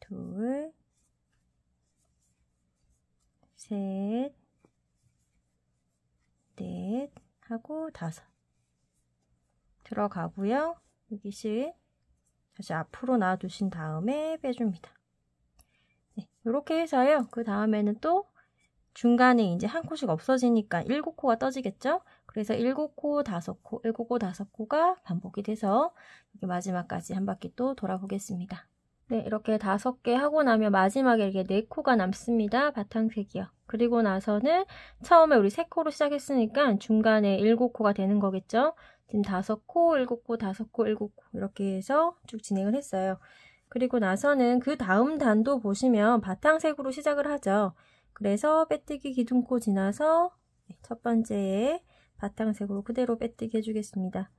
Speaker 1: 둘, 셋, 넷 하고 다섯 들어가고요. 여기 실 다시 앞으로 놔두신 다음에 빼줍니다. 네, 이렇게 해서요. 그 다음에는 또 중간에 이제 한 코씩 없어지니까 일곱 코가 떠지겠죠? 그래서 일곱 코, 다섯 코, 일곱 코, 다섯 코가 반복이 돼서 마지막까지 한 바퀴 또 돌아보겠습니다. 네, 이렇게 다섯 개 하고 나면 마지막에 이렇게 네 코가 남습니다. 바탕색이요. 그리고 나서는 처음에 우리 세 코로 시작했으니까 중간에 일곱 코가 되는 거겠죠? 지금 다섯 코, 일곱 코, 다섯 코, 일곱 코 이렇게 해서 쭉 진행을 했어요. 그리고 나서는 그 다음 단도 보시면 바탕색으로 시작을 하죠. 그래서 빼뜨기 기둥코 지나서 네, 첫 번째에 바탕색으로 그대로 빼뜨기 해주겠습니다.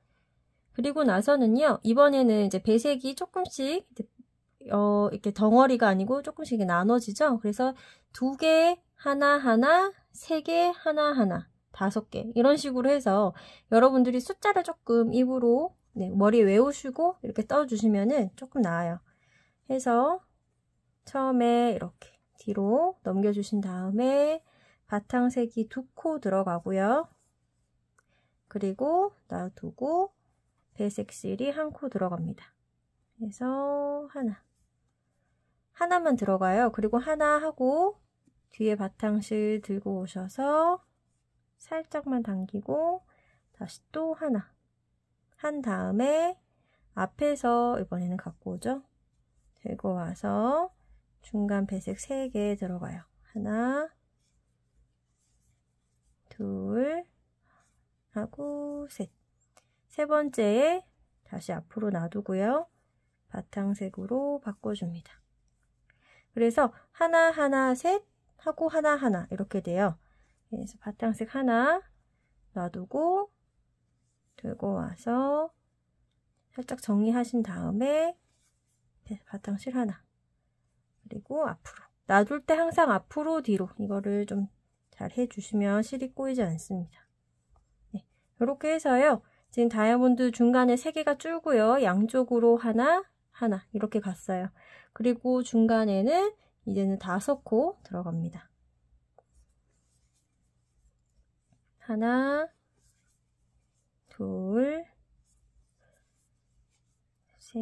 Speaker 1: 그리고 나서는요, 이번에는 이제 배색이 조금씩 어, 이렇게 덩어리가 아니고 조금씩 나눠지죠. 그래서 두 개, 하나, 하나, 세 개, 하나, 하나, 다섯 개 이런 식으로 해서 여러분들이 숫자를 조금 입으로 네, 머리에 외우시고 이렇게 떠주시면은 조금 나아요. 해서 처음에 이렇게 뒤로 넘겨주신 다음에 바탕색이 두 코 들어가고요. 그리고 놔두고 배색실이 한 코 들어갑니다. 그래서 하나 하나만 들어가요. 그리고 하나 하고 뒤에 바탕실 들고 오셔서 살짝만 당기고 다시 또 하나 한 다음에 앞에서 이번에는 갖고 오죠. 들고 와서 중간 배색 3개 들어가요. 하나 둘 하고 셋. 세 번째에 다시 앞으로 놔두고요. 바탕색으로 바꿔줍니다. 그래서 하나 하나 셋 하고 하나 하나 이렇게 돼요. 예, 그래서 바탕색 하나 놔두고 들고 와서 살짝 정리하신 다음에 바탕실 하나 그리고 앞으로 놔둘 때 항상 앞으로 뒤로 이거를 좀 잘 해주시면 실이 꼬이지 않습니다. 네, 이렇게 해서요. 지금 다이아몬드 중간에 3개가 줄고요. 양쪽으로 하나, 하나 이렇게 갔어요. 그리고 중간에는 이제는 다섯 코 들어갑니다. 하나, 둘, 셋,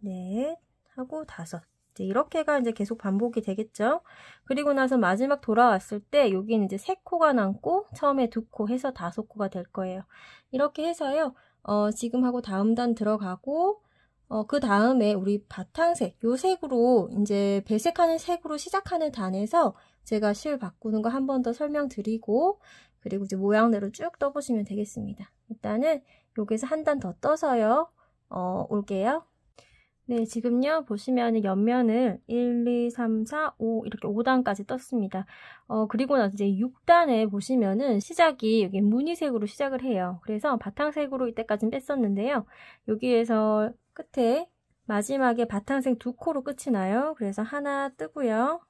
Speaker 1: 넷 하고 다섯. 이제 이렇게가 이제 계속 반복이 되겠죠. 그리고 나서 마지막 돌아왔을 때 여기는 이제 세 코가 남고 처음에 두 코 해서 다섯 코가 될 거예요. 이렇게 해서요. 어, 지금 하고 다음 단 들어가고 어, 그 다음에 우리 바탕색, 요 색으로 이제 배색하는 색으로 시작하는 단에서 제가 실 바꾸는 거 한 번 더 설명드리고 그리고 이제 모양대로 쭉 떠보시면 되겠습니다. 일단은 여기서 한 단 더 떠서요. 어, 올게요. 네, 지금요, 보시면 옆면을 1, 2, 3, 4, 5 이렇게 5단까지 떴습니다. 어, 그리고 나서 이제 6단에 보시면은 시작이 여기 무늬색으로 시작을 해요. 그래서 바탕색으로 이때까지는 뺐었는데요. 여기에서 끝에 마지막에 바탕색 두 코로 끝이 나요. 그래서 하나 뜨고요.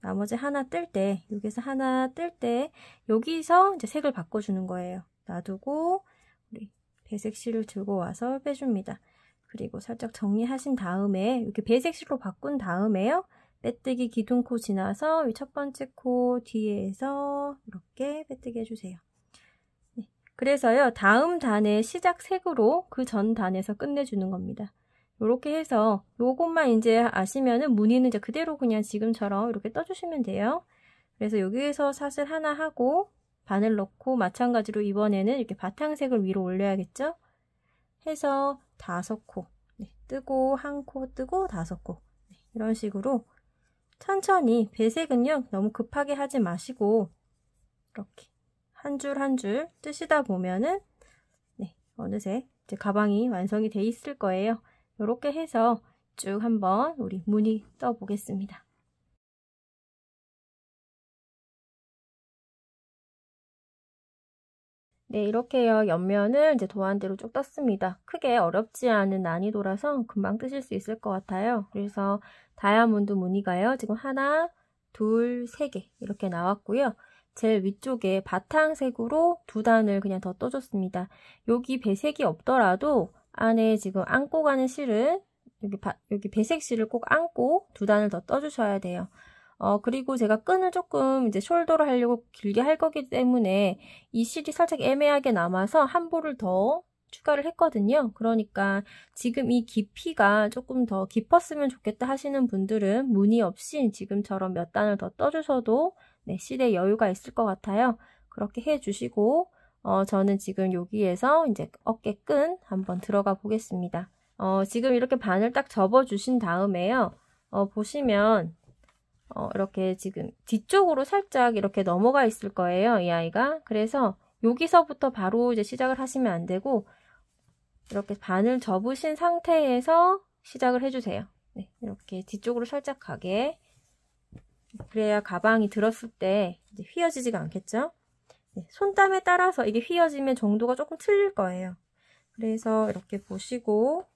Speaker 1: 나머지 하나 뜰 때, 여기서 하나 뜰 때, 여기서 이제 색을 바꿔주는 거예요. 놔두고, 배색 실을 들고 와서 빼줍니다. 그리고 살짝 정리하신 다음에 이렇게 배색실로 바꾼 다음에요. 빼뜨기 기둥코 지나서 이첫 번째 코 뒤에서 이렇게 빼뜨기 해주세요. 네. 그래서요. 다음 단의 시작 색으로 그 전 단에서 끝내주는 겁니다. 이렇게 해서 요것만 이제 아시면은 무늬는 이제 그대로 그냥 지금처럼 이렇게 떠주시면 돼요. 그래서 여기에서 사슬 하나 하고 바늘 넣고 마찬가지로 이번에는 이렇게 바탕색을 위로 올려야겠죠? 해서 다섯 코 네, 뜨고 한 코 뜨고 다섯 코 네, 이런 식으로 천천히 배색은요 너무 급하게 하지 마시고 이렇게 한 줄 한 줄 뜨시다 보면은 네, 어느새 이제 가방이 완성이 돼 있을 거예요 이렇게 해서 쭉 한번 우리 무늬 떠보겠습니다 네, 이렇게요. 옆면을 이제 도안대로 쭉 떴습니다. 크게 어렵지 않은 난이도라서 금방 뜨실 수 있을 것 같아요. 그래서 다이아몬드 무늬가요. 지금 하나, 둘, 세 개 이렇게 나왔고요. 제일 위쪽에 바탕색으로 두 단을 그냥 더 떠줬습니다. 여기 배색이 없더라도 안에 지금 안고 가는 실은 여기, 바, 여기 배색 실을 꼭 안고 두 단을 더 떠주셔야 돼요. 어, 그리고 제가 끈을 조금 이제 숄더로 하려고 길게 할 거기 때문에 이 실이 살짝 애매하게 남아서 한 볼을 더 추가를 했거든요. 그러니까 지금 이 깊이가 조금 더 깊었으면 좋겠다 하시는 분들은 무늬 없이 지금처럼 몇 단을 더 떠주셔도 네, 실에 여유가 있을 것 같아요. 그렇게 해주시고 어, 저는 지금 여기에서 이제 어깨끈 한번 들어가 보겠습니다. 어, 지금 이렇게 반을 딱 접어주신 다음에요. 어, 보시면 어, 이렇게 지금 뒤쪽으로 살짝 이렇게 넘어가 있을 거예요. 이 아이가. 그래서 여기서부터 바로 이제 시작을 하시면 안 되고 이렇게 반을 접으신 상태에서 시작을 해주세요. 네, 이렇게 뒤쪽으로 살짝 가게 그래야 가방이 들었을 때 휘어지지가 않겠죠? 네, 손땀에 따라서 이게 휘어지면 정도가 조금 틀릴 거예요. 그래서 이렇게 보시고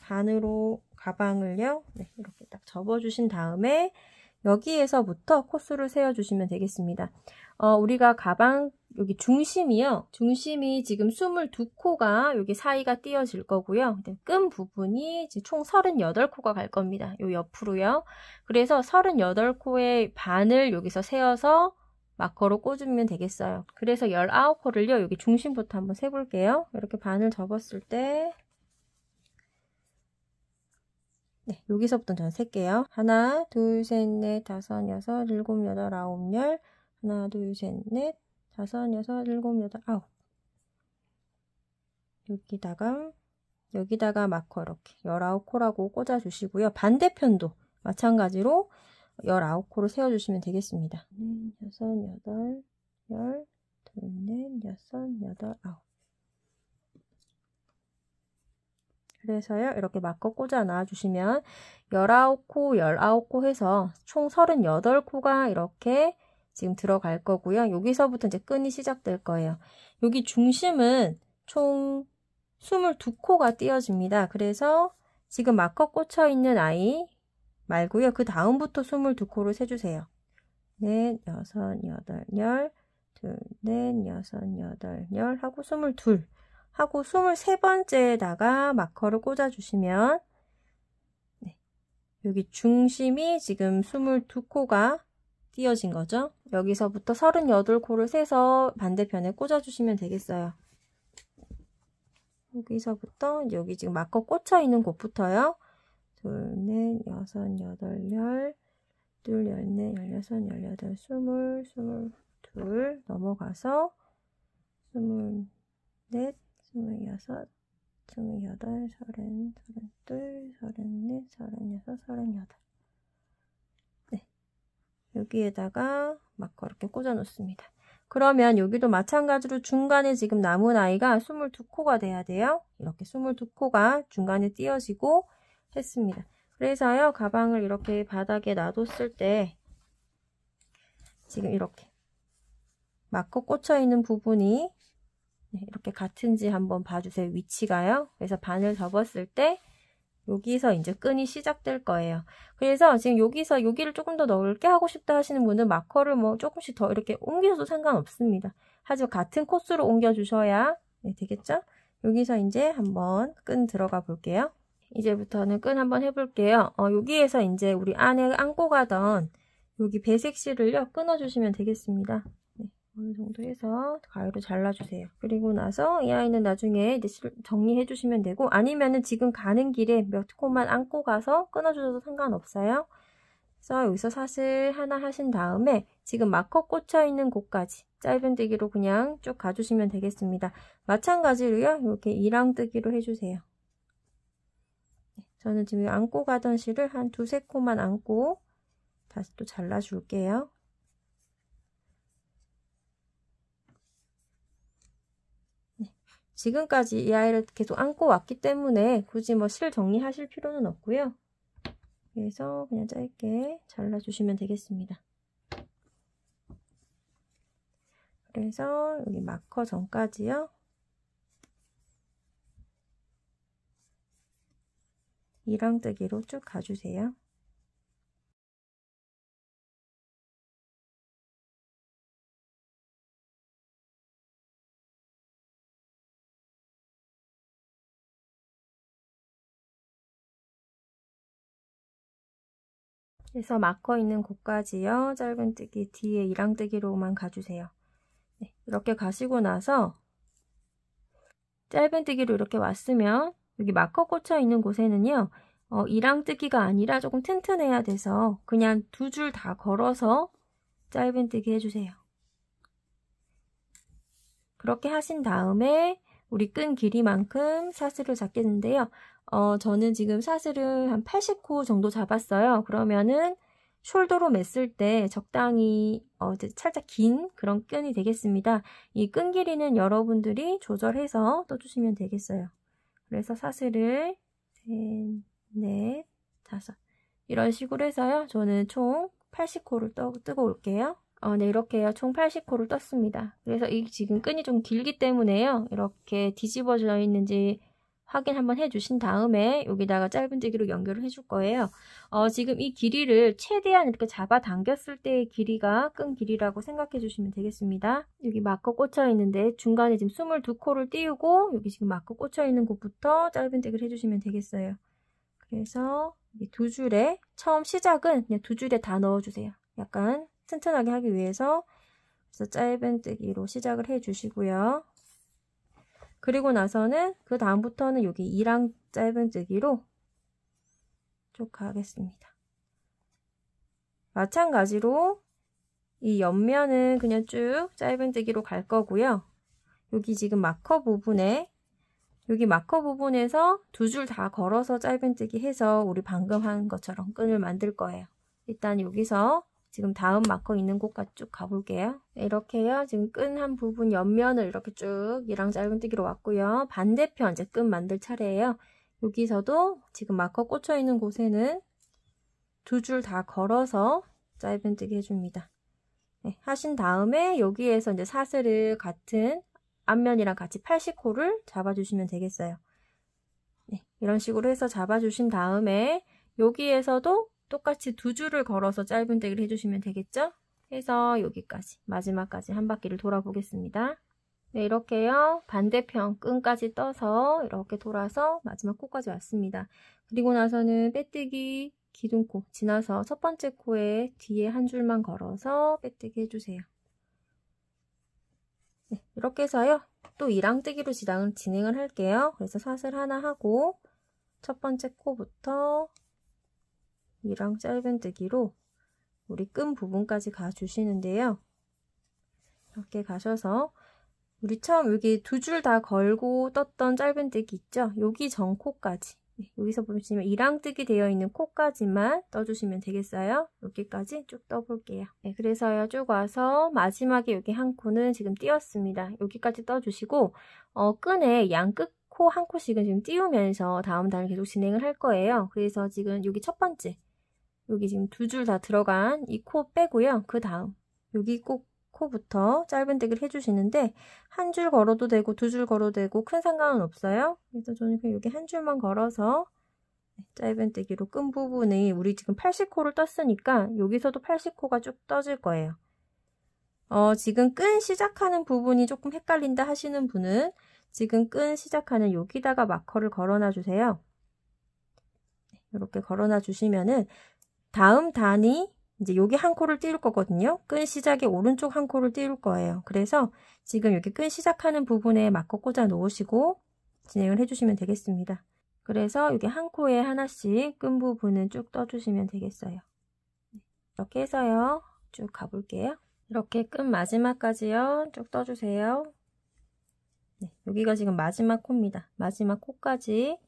Speaker 1: 반으로 가방을요. 네, 이렇게 딱 접어주신 다음에 여기에서부터 코스를 세워주시면 되겠습니다. 어, 우리가 가방 여기 중심이요. 중심이 지금 22코가 여기 사이가 띄어질 거고요. 끈 부분이 총 38코가 갈 겁니다. 요 옆으로요. 그래서 38코의 반을 여기서 세어서 마커로 꽂으면 되겠어요. 그래서 19코를요. 여기 중심부터 한번 세볼게요. 이렇게 반을 접었을 때 네, 여기서부터 저는 셀게요. 하나, 둘, 셋, 넷, 다섯, 여섯, 일곱, 여덟, 아홉, 열. 하나, 둘, 셋, 넷, 다섯, 여섯, 일곱, 여덟, 아홉. 여기다가 여기다가 마커 이렇게 열아홉 코라고 꽂아주시고요. 반대편도 마찬가지로 열아홉 코로 세워주시면 되겠습니다. 네, 여섯, 여덟, 열, 둘, 넷, 여섯, 여덟, 아홉. 그서요 이렇게 마커 꽂아 놔주시면 19코, 19코 해서 총 38코가 이렇게 지금 들어갈 거고요. 여기서부터 이제 끈이 시작될 거예요. 여기 중심은 총 22코가 띄어집니다. 그래서 지금 마커 꽂혀 있는 아이 말고요. 그 다음부터 22코를 세주세요. 넷, 여섯, 여덟, 열, 둘, 넷, 여섯, 여덟, 열 하고 22. 하고 23번째에다가 마커를 꽂아주시면 네, 여기 중심이 지금 22코가 띄어진 거죠. 여기서부터 38코를 세서 반대편에 꽂아주시면 되겠어요. 여기서부터 여기 지금 마커 꽂혀있는 곳부터요. 둘, 넷, 여섯, 여덟, 열, 둘, 열, 넷, 열여섯, 열여덟, 스물, 스물, 둘 넘어가서 스물, 넷, 스물여섯, 스물여덟, 서른, 서른둘, 서른넷, 서른여섯, 서른여덟. 네. 여기에다가 막그렇게 꽂아 놓습니다. 그러면 여기도 마찬가지로 중간에 지금 남은 아이가 22코가 돼야 돼요. 이렇게 22코가 중간에 띄어지고 했습니다. 그래서요, 가방을 이렇게 바닥에 놔뒀을 때 지금 이렇게 마커 꽂혀있는 부분이 네, 이렇게 같은지 한번 봐주세요. 위치가요. 그래서 반을 접었을 때 여기서 이제 끈이 시작될 거예요. 그래서 지금 여기서 여기를 조금 더 넓게 하고 싶다 하시는 분은 마커를 뭐 조금씩 더 이렇게 옮겨도 상관없습니다. 하지만 같은 코스로 옮겨주셔야 네, 되겠죠? 여기서 이제 한번 끈 들어가 볼게요. 이제부터는 끈 한번 해볼게요. 어, 여기에서 이제 우리 안에 안고 가던 여기 배색실을요 끊어주시면 되겠습니다. 어느 정도 해서 가위로 잘라주세요. 그리고 나서 이 아이는 나중에 정리해 주시면 되고 아니면은 지금 가는 길에 몇 코만 안고 가서 끊어주셔도 상관없어요. 그래서 여기서 사슬 하나 하신 다음에 지금 마커 꽂혀있는 곳까지 짧은뜨기로 그냥 쭉 가주시면 되겠습니다. 마찬가지로요. 이렇게 이랑뜨기로 해주세요. 네, 저는 지금 안고 가던 실을 한 두세 코만 안고 다시 또 잘라줄게요. 지금까지 이 아이를 계속 안고 왔기 때문에 굳이 뭐 실 정리하실 필요는 없고요. 그래서 그냥 짧게 잘라주시면 되겠습니다. 그래서 여기 마커 전까지요. 이랑뜨기로 쭉 가주세요. 그래서 마커 있는 곳까지요. 짧은뜨기 뒤에 이랑뜨기로만 가주세요. 네, 이렇게 가시고 나서 짧은뜨기로 이렇게 왔으면 여기 마커 꽂혀 있는 곳에는요. 어, 이랑뜨기가 아니라 조금 튼튼해야 돼서 그냥 두 줄 다 걸어서 짧은뜨기 해주세요. 그렇게 하신 다음에 우리 끈 길이만큼 사슬을 잡겠는데요. 어, 저는 지금 사슬을 한 80호 정도 잡았어요. 그러면은 숄더로 맸을 때 적당히 어, 살짝 긴 그런 끈이 되겠습니다. 이 끈 길이는 여러분들이 조절해서 떠주시면 되겠어요. 그래서 사슬을 3, 4, 5 이런 식으로 해서요. 저는 총 80호를 떠, 뜨고 올게요. 어, 네, 이렇게요. 총 80호를 떴습니다. 그래서 이 지금 끈이 좀 길기 때문에요. 이렇게 뒤집어져 있는지 확인 한번 해주신 다음에 여기다가 짧은뜨기로 연결을 해 줄 거예요. 어, 지금 이 길이를 최대한 이렇게 잡아당겼을 때의 길이가 끈 길이라고 생각해 주시면 되겠습니다. 여기 마커 꽂혀 있는데 중간에 지금 22코를 띄우고 여기 지금 마커 꽂혀 있는 곳부터 짧은뜨기를 해주시면 되겠어요. 그래서 두 줄에 처음 시작은 그냥 두 줄에 다 넣어주세요. 약간 튼튼하게 하기 위해서 그래서 짧은뜨기로 시작을 해주시고요. 그리고 나서는 그 다음부터는 여기 2랑 짧은뜨기로 쭉 하겠습니다. 마찬가지로 이 옆면은 그냥 쭉 짧은뜨기로 갈 거고요. 여기 지금 마커 부분에 여기 마커 부분에서 두 줄 다 걸어서 짧은뜨기 해서 우리 방금 한 것처럼 끈을 만들 거예요. 일단 여기서 지금 다음 마커 있는 곳까지 쭉 가볼게요. 이렇게요. 지금 끈 한 부분 옆면을 이렇게 쭉 이랑 짧은뜨기로 왔고요. 반대편 이제 끈 만들 차례예요. 여기서도 지금 마커 꽂혀 있는 곳에는 두 줄 다 걸어서 짧은뜨기 해줍니다. 네, 하신 다음에 여기에서 이제 사슬을 같은 앞면이랑 같이 80호를 잡아주시면 되겠어요. 네, 이런 식으로 해서 잡아주신 다음에 여기에서도 똑같이 두 줄을 걸어서 짧은 뜨기를 해주시면 되겠죠? 해서 여기까지 마지막까지 한 바퀴를 돌아보겠습니다. 네, 이렇게요. 반대편 끈까지 떠서 이렇게 돌아서 마지막 코까지 왔습니다. 그리고 나서는 빼뜨기 기둥코 지나서 첫 번째 코에 뒤에 한 줄만 걸어서 빼뜨기 해주세요. 네, 이렇게 해서요. 또 이랑뜨기로 진행을 할게요. 그래서 사슬 하나 하고 첫 번째 코부터 이랑 짧은뜨기로 우리 끈 부분까지 가주시는데요. 이렇게 가셔서 우리 처음 여기 두 줄 다 걸고 떴던 짧은뜨기 있죠? 여기 전 코까지 네, 여기서 보시면 이랑뜨기 되어 있는 코까지만 떠주시면 되겠어요. 여기까지 쭉 떠볼게요. 네, 그래서요 쭉 와서 마지막에 여기 한 코는 지금 띄었습니다. 여기까지 떠주시고 어, 끈에 양끝 코 한 코씩은 지금 띄우면서 다음 단을 계속 진행을 할 거예요. 그래서 지금 여기 첫 번째 여기 지금 두 줄 다 들어간 이 코 빼고요. 그 다음 여기 꼭 코부터 짧은뜨기를 해주시는데 한 줄 걸어도 되고 두 줄 걸어도 되고 큰 상관은 없어요. 그래서 저는 그냥 여기 한 줄만 걸어서 네, 짧은뜨기로 끈부분에 우리 지금 80코를 떴으니까 여기서도 80코가 쭉 떠질 거예요. 어, 지금 끈 시작하는 부분이 조금 헷갈린다 하시는 분은 지금 끈 시작하는 여기다가 마커를 걸어놔 주세요. 네, 이렇게 걸어놔 주시면은 다음 단이 이제 여기 한 코를 띄울 거거든요. 끈 시작의 오른쪽 한 코를 띄울 거예요. 그래서 지금 여기 끈 시작하는 부분에 맞고 꽂아 놓으시고 진행을 해주시면 되겠습니다. 그래서 여기 한 코에 하나씩 끈 부분은 쭉 떠주시면 되겠어요. 네, 이렇게 해서요. 쭉 가볼게요. 이렇게 끈 마지막까지요. 쭉 떠주세요. 네, 여기가 지금 마지막 코입니다. 마지막 코까지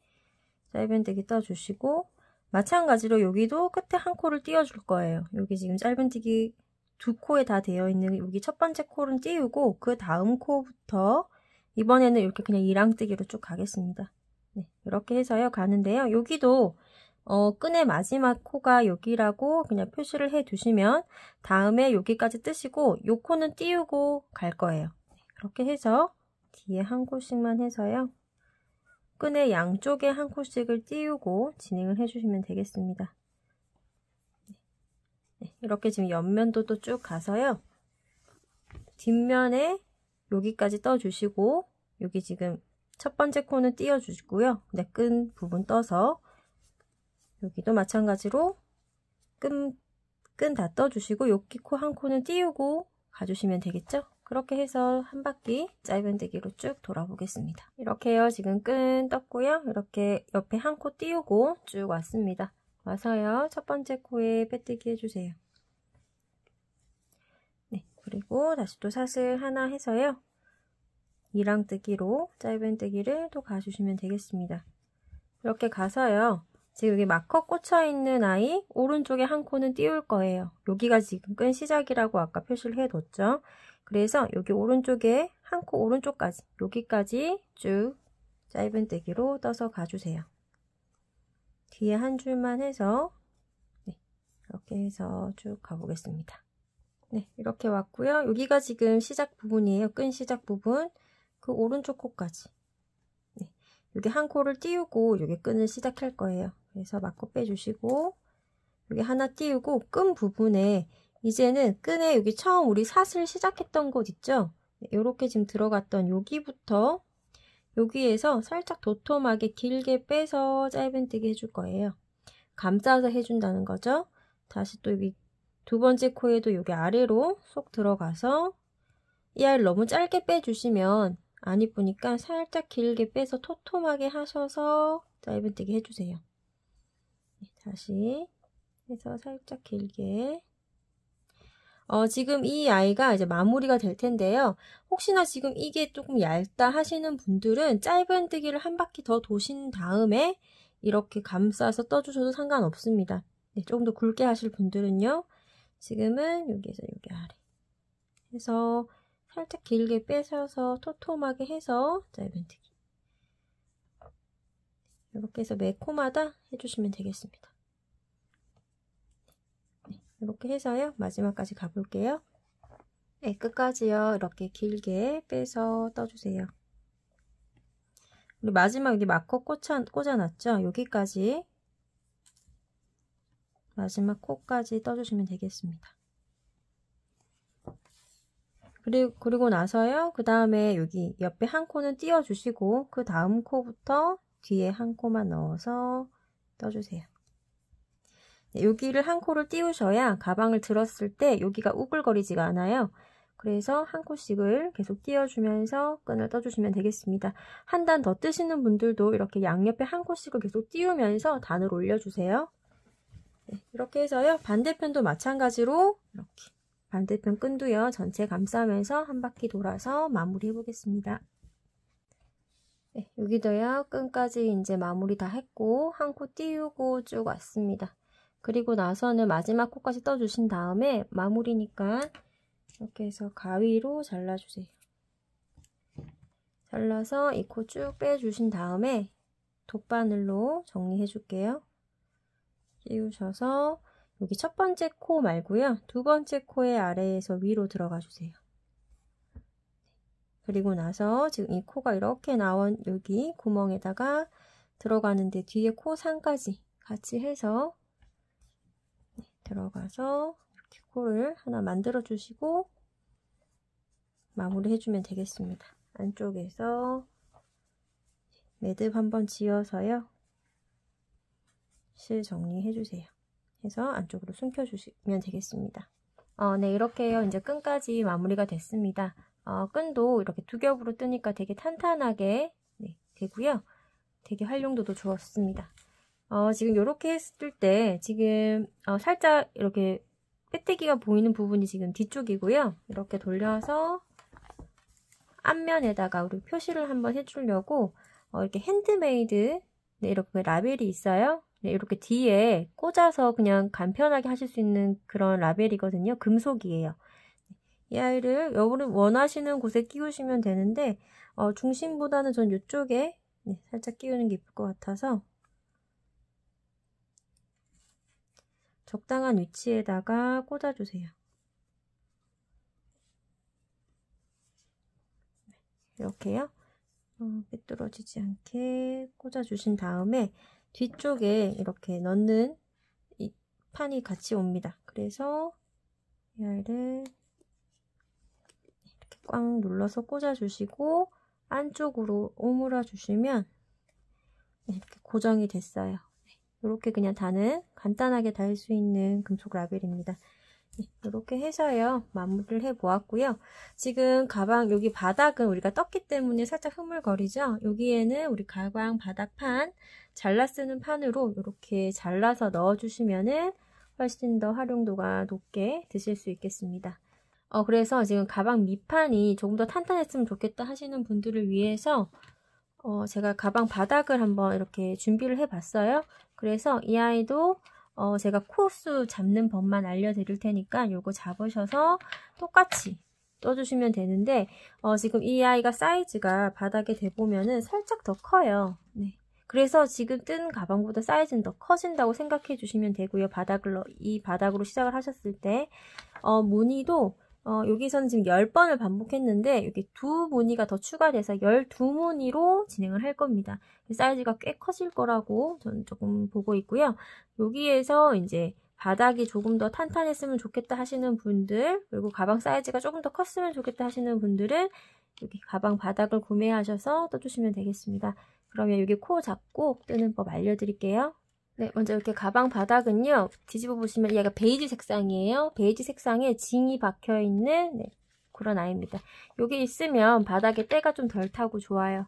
Speaker 1: 짧은 데기 떠주시고 마찬가지로 여기도 끝에 한 코를 띄워줄 거예요. 여기 지금 짧은뛰기 두 코에 다 되어 있는 여기 첫 번째 코는 띄우고 그 다음 코부터 이번에는 이렇게 그냥 이랑뜨기로 쭉 가겠습니다. 네, 이렇게 해서요 가는데요. 여기도 어, 끈의 마지막 코가 여기라고 그냥 표시를 해 두시면 다음에 여기까지 뜨시고 요 코는 띄우고 갈 거예요. 네, 그렇게 해서 뒤에 한 코씩만 해서요. 끈의 양쪽에 한코씩을 띄우고 진행을 해주시면 되겠습니다. 네. 네, 이렇게 지금 옆면도 또 쭉 가서요. 뒷면에 여기까지 떠주시고 여기 지금 첫 번째 코는 띄워주고요. 시 네, 끈 부분 떠서 여기도 마찬가지로 끈, 끈다 떠주시고 여기 코 한 코는 띄우고 가주시면 되겠죠? 그렇게 해서 한 바퀴 짧은뜨기로 쭉 돌아보겠습니다. 이렇게요. 지금 끈 떴고요. 이렇게 옆에 한 코 띄우고 쭉 왔습니다. 와서요. 첫 번째 코에 빼뜨기 해주세요. 네, 그리고 다시 또 사슬 하나 해서요. 이랑뜨기로 짧은뜨기를 또 가주시면 되겠습니다. 이렇게 가서요. 지금 여기 마커 꽂혀있는 아이 오른쪽에 한 코는 띄울 거예요. 여기가 지금 끈 시작이라고 아까 표시를 해뒀죠. 그래서 여기 오른쪽에 한 코 오른쪽까지 여기까지 쭉 짧은 뜨기로 떠서 가주세요. 뒤에 한 줄만 해서 네, 이렇게 해서 쭉 가보겠습니다. 네, 이렇게 왔고요. 여기가 지금 시작 부분이에요. 끈 시작 부분. 그 오른쪽 코까지. 네, 여기 한 코를 띄우고 여기 끈을 시작할 거예요. 그래서 맞고 빼주시고 여기 하나 띄우고 끈 부분에 이제는 끈에 여기 처음 우리 사슬 시작했던 곳 있죠? 이렇게 네, 지금 들어갔던 여기부터 여기에서 살짝 도톰하게 길게 빼서 짧은뜨기 해줄 거예요. 감싸서 해준다는 거죠. 다시 또 여기 두 번째 코에도 여기 아래로 쏙 들어가서 이 알 너무 짧게 빼주시면 안 이쁘니까 살짝 길게 빼서 토톰하게 하셔서 짧은뜨기 해주세요. 네, 다시 해서 살짝 길게 어, 지금 이 아이가 이제 마무리가 될 텐데요. 혹시나 지금 이게 조금 얇다 하시는 분들은 짧은 뜨기를 한 바퀴 더 도신 다음에 이렇게 감싸서 떠주셔도 상관없습니다. 네, 조금 더 굵게 하실 분들은요. 지금은 여기에서 여기 아래 해서 살짝 길게 빼셔서 토톰하게 해서 짧은 뜨기 이렇게 해서 매 코마다 해주시면 되겠습니다. 이렇게 해서요. 마지막까지 가볼게요. 네, 끝까지요. 이렇게 길게 빼서 떠주세요. 우리 마지막 여기 마커 꽂아, 꽂아놨죠? 여기까지 마지막 코까지 떠주시면 되겠습니다. 그리고, 그리고 나서요. 그 다음에 여기 옆에 한 코는 띄워주시고 그 다음 코부터 뒤에 한 코만 넣어서 떠주세요. 여기를 한 코를 띄우셔야 가방을 들었을 때 여기가 우글거리지가 않아요. 그래서 한 코씩을 계속 띄워주면서 끈을 떠주시면 되겠습니다. 한 단 더 뜨시는 분들도 이렇게 양옆에 한 코씩을 계속 띄우면서 단을 올려주세요. 네, 이렇게 해서요. 반대편도 마찬가지로 이렇게 반대편 끈도요. 전체 감싸면서 한 바퀴 돌아서 마무리 해보겠습니다. 네, 여기도요. 끈까지 이제 마무리 다 했고 한 코 띄우고 쭉 왔습니다. 그리고 나서는 마지막 코까지 떠주신 다음에 마무리니까 이렇게 해서 가위로 잘라주세요. 잘라서 이 코 쭉 빼주신 다음에 돗바늘로 정리해줄게요. 끼우셔서 여기 첫 번째 코 말고요. 두 번째 코의 아래에서 위로 들어가 주세요. 그리고 나서 지금 이 코가 이렇게 나온 여기 구멍에다가 들어가는데 뒤에 코상까지 같이 해서 들어가서 이렇게 홀을 하나 만들어 주시고 마무리 해주면 되겠습니다. 안쪽에서 매듭 한번 지어서요. 실 정리해주세요. 해서 안쪽으로 숨겨주시면 되겠습니다. 어, 네, 이렇게요. 이제 끈까지 마무리가 됐습니다. 어, 끈도 이렇게 두 겹으로 뜨니까 되게 탄탄하게 네, 되고요. 되게 활용도도 좋았습니다. 어, 지금 이렇게 했을 때 지금 어, 살짝 이렇게 빼뜨기가 보이는 부분이 지금 뒤쪽이고요. 이렇게 돌려서 앞면에다가 우리 표시를 한번 해주려고 어, 이렇게 핸드메이드 네, 이렇게 그 라벨이 있어요. 네, 이렇게 뒤에 꽂아서 그냥 간편하게 하실 수 있는 그런 라벨이거든요. 금속이에요. 이 아이를 여러분 원하시는 곳에 끼우시면 되는데 어, 중심보다는 전 이쪽에 네, 살짝 끼우는 게 예쁠 것 같아서 적당한 위치에다가 꽂아주세요. 네, 이렇게요. 어, 삐뚤어지지 않게 꽂아주신 다음에 뒤쪽에 이렇게 넣는 이 판이 같이 옵니다. 그래서 이 아이를 이렇게 꽉 눌러서 꽂아주시고 안쪽으로 오므라 주시면 이렇게 고정이 됐어요. 이렇게 그냥 다는 간단하게 달 수 있는 금속 라벨입니다. 이렇게 네, 해서요 마무리를 해 보았고요 지금 가방 여기 바닥은 우리가 떴기 때문에 살짝 흐물거리죠 여기에는 우리 가방 바닥판 잘라 쓰는 판으로 이렇게 잘라서 넣어 주시면은 훨씬 더 활용도가 높게 드실 수 있겠습니다 어 그래서 지금 가방 밑판이 조금 더 탄탄했으면 좋겠다 하시는 분들을 위해서 어 제가 가방 바닥을 한번 이렇게 준비를 해 봤어요 그래서 이 아이도 어, 제가 코수 잡는 법만 알려드릴 테니까 요거 잡으셔서 똑같이 떠주시면 되는데 어, 지금 이 아이가 사이즈가 바닥에 대보면은 살짝 더 커요. 네. 그래서 지금 뜬 가방보다 사이즈는 더 커진다고 생각해 주시면 되고요. 바닥을 이 바닥으로 시작을 하셨을 때 어, 무늬도 어, 여기서는 지금 10번을 반복했는데 여기 두 무늬가 더 추가돼서 12무늬로 진행을 할 겁니다. 사이즈가 꽤 커질 거라고 저는 조금 보고 있고요. 여기에서 이제 바닥이 조금 더 탄탄했으면 좋겠다 하시는 분들 그리고 가방 사이즈가 조금 더 컸으면 좋겠다 하시는 분들은 여기 가방 바닥을 구매하셔서 떠주시면 되겠습니다. 그러면 여기 코 잡고 뜨는 법 알려드릴게요. 네, 먼저 이렇게 가방 바닥은요. 뒤집어 보시면 얘가 베이지 색상이에요. 베이지 색상에 징이 박혀있는 네, 그런 아이입니다. 요게 있으면 바닥에 때가 좀 덜 타고 좋아요.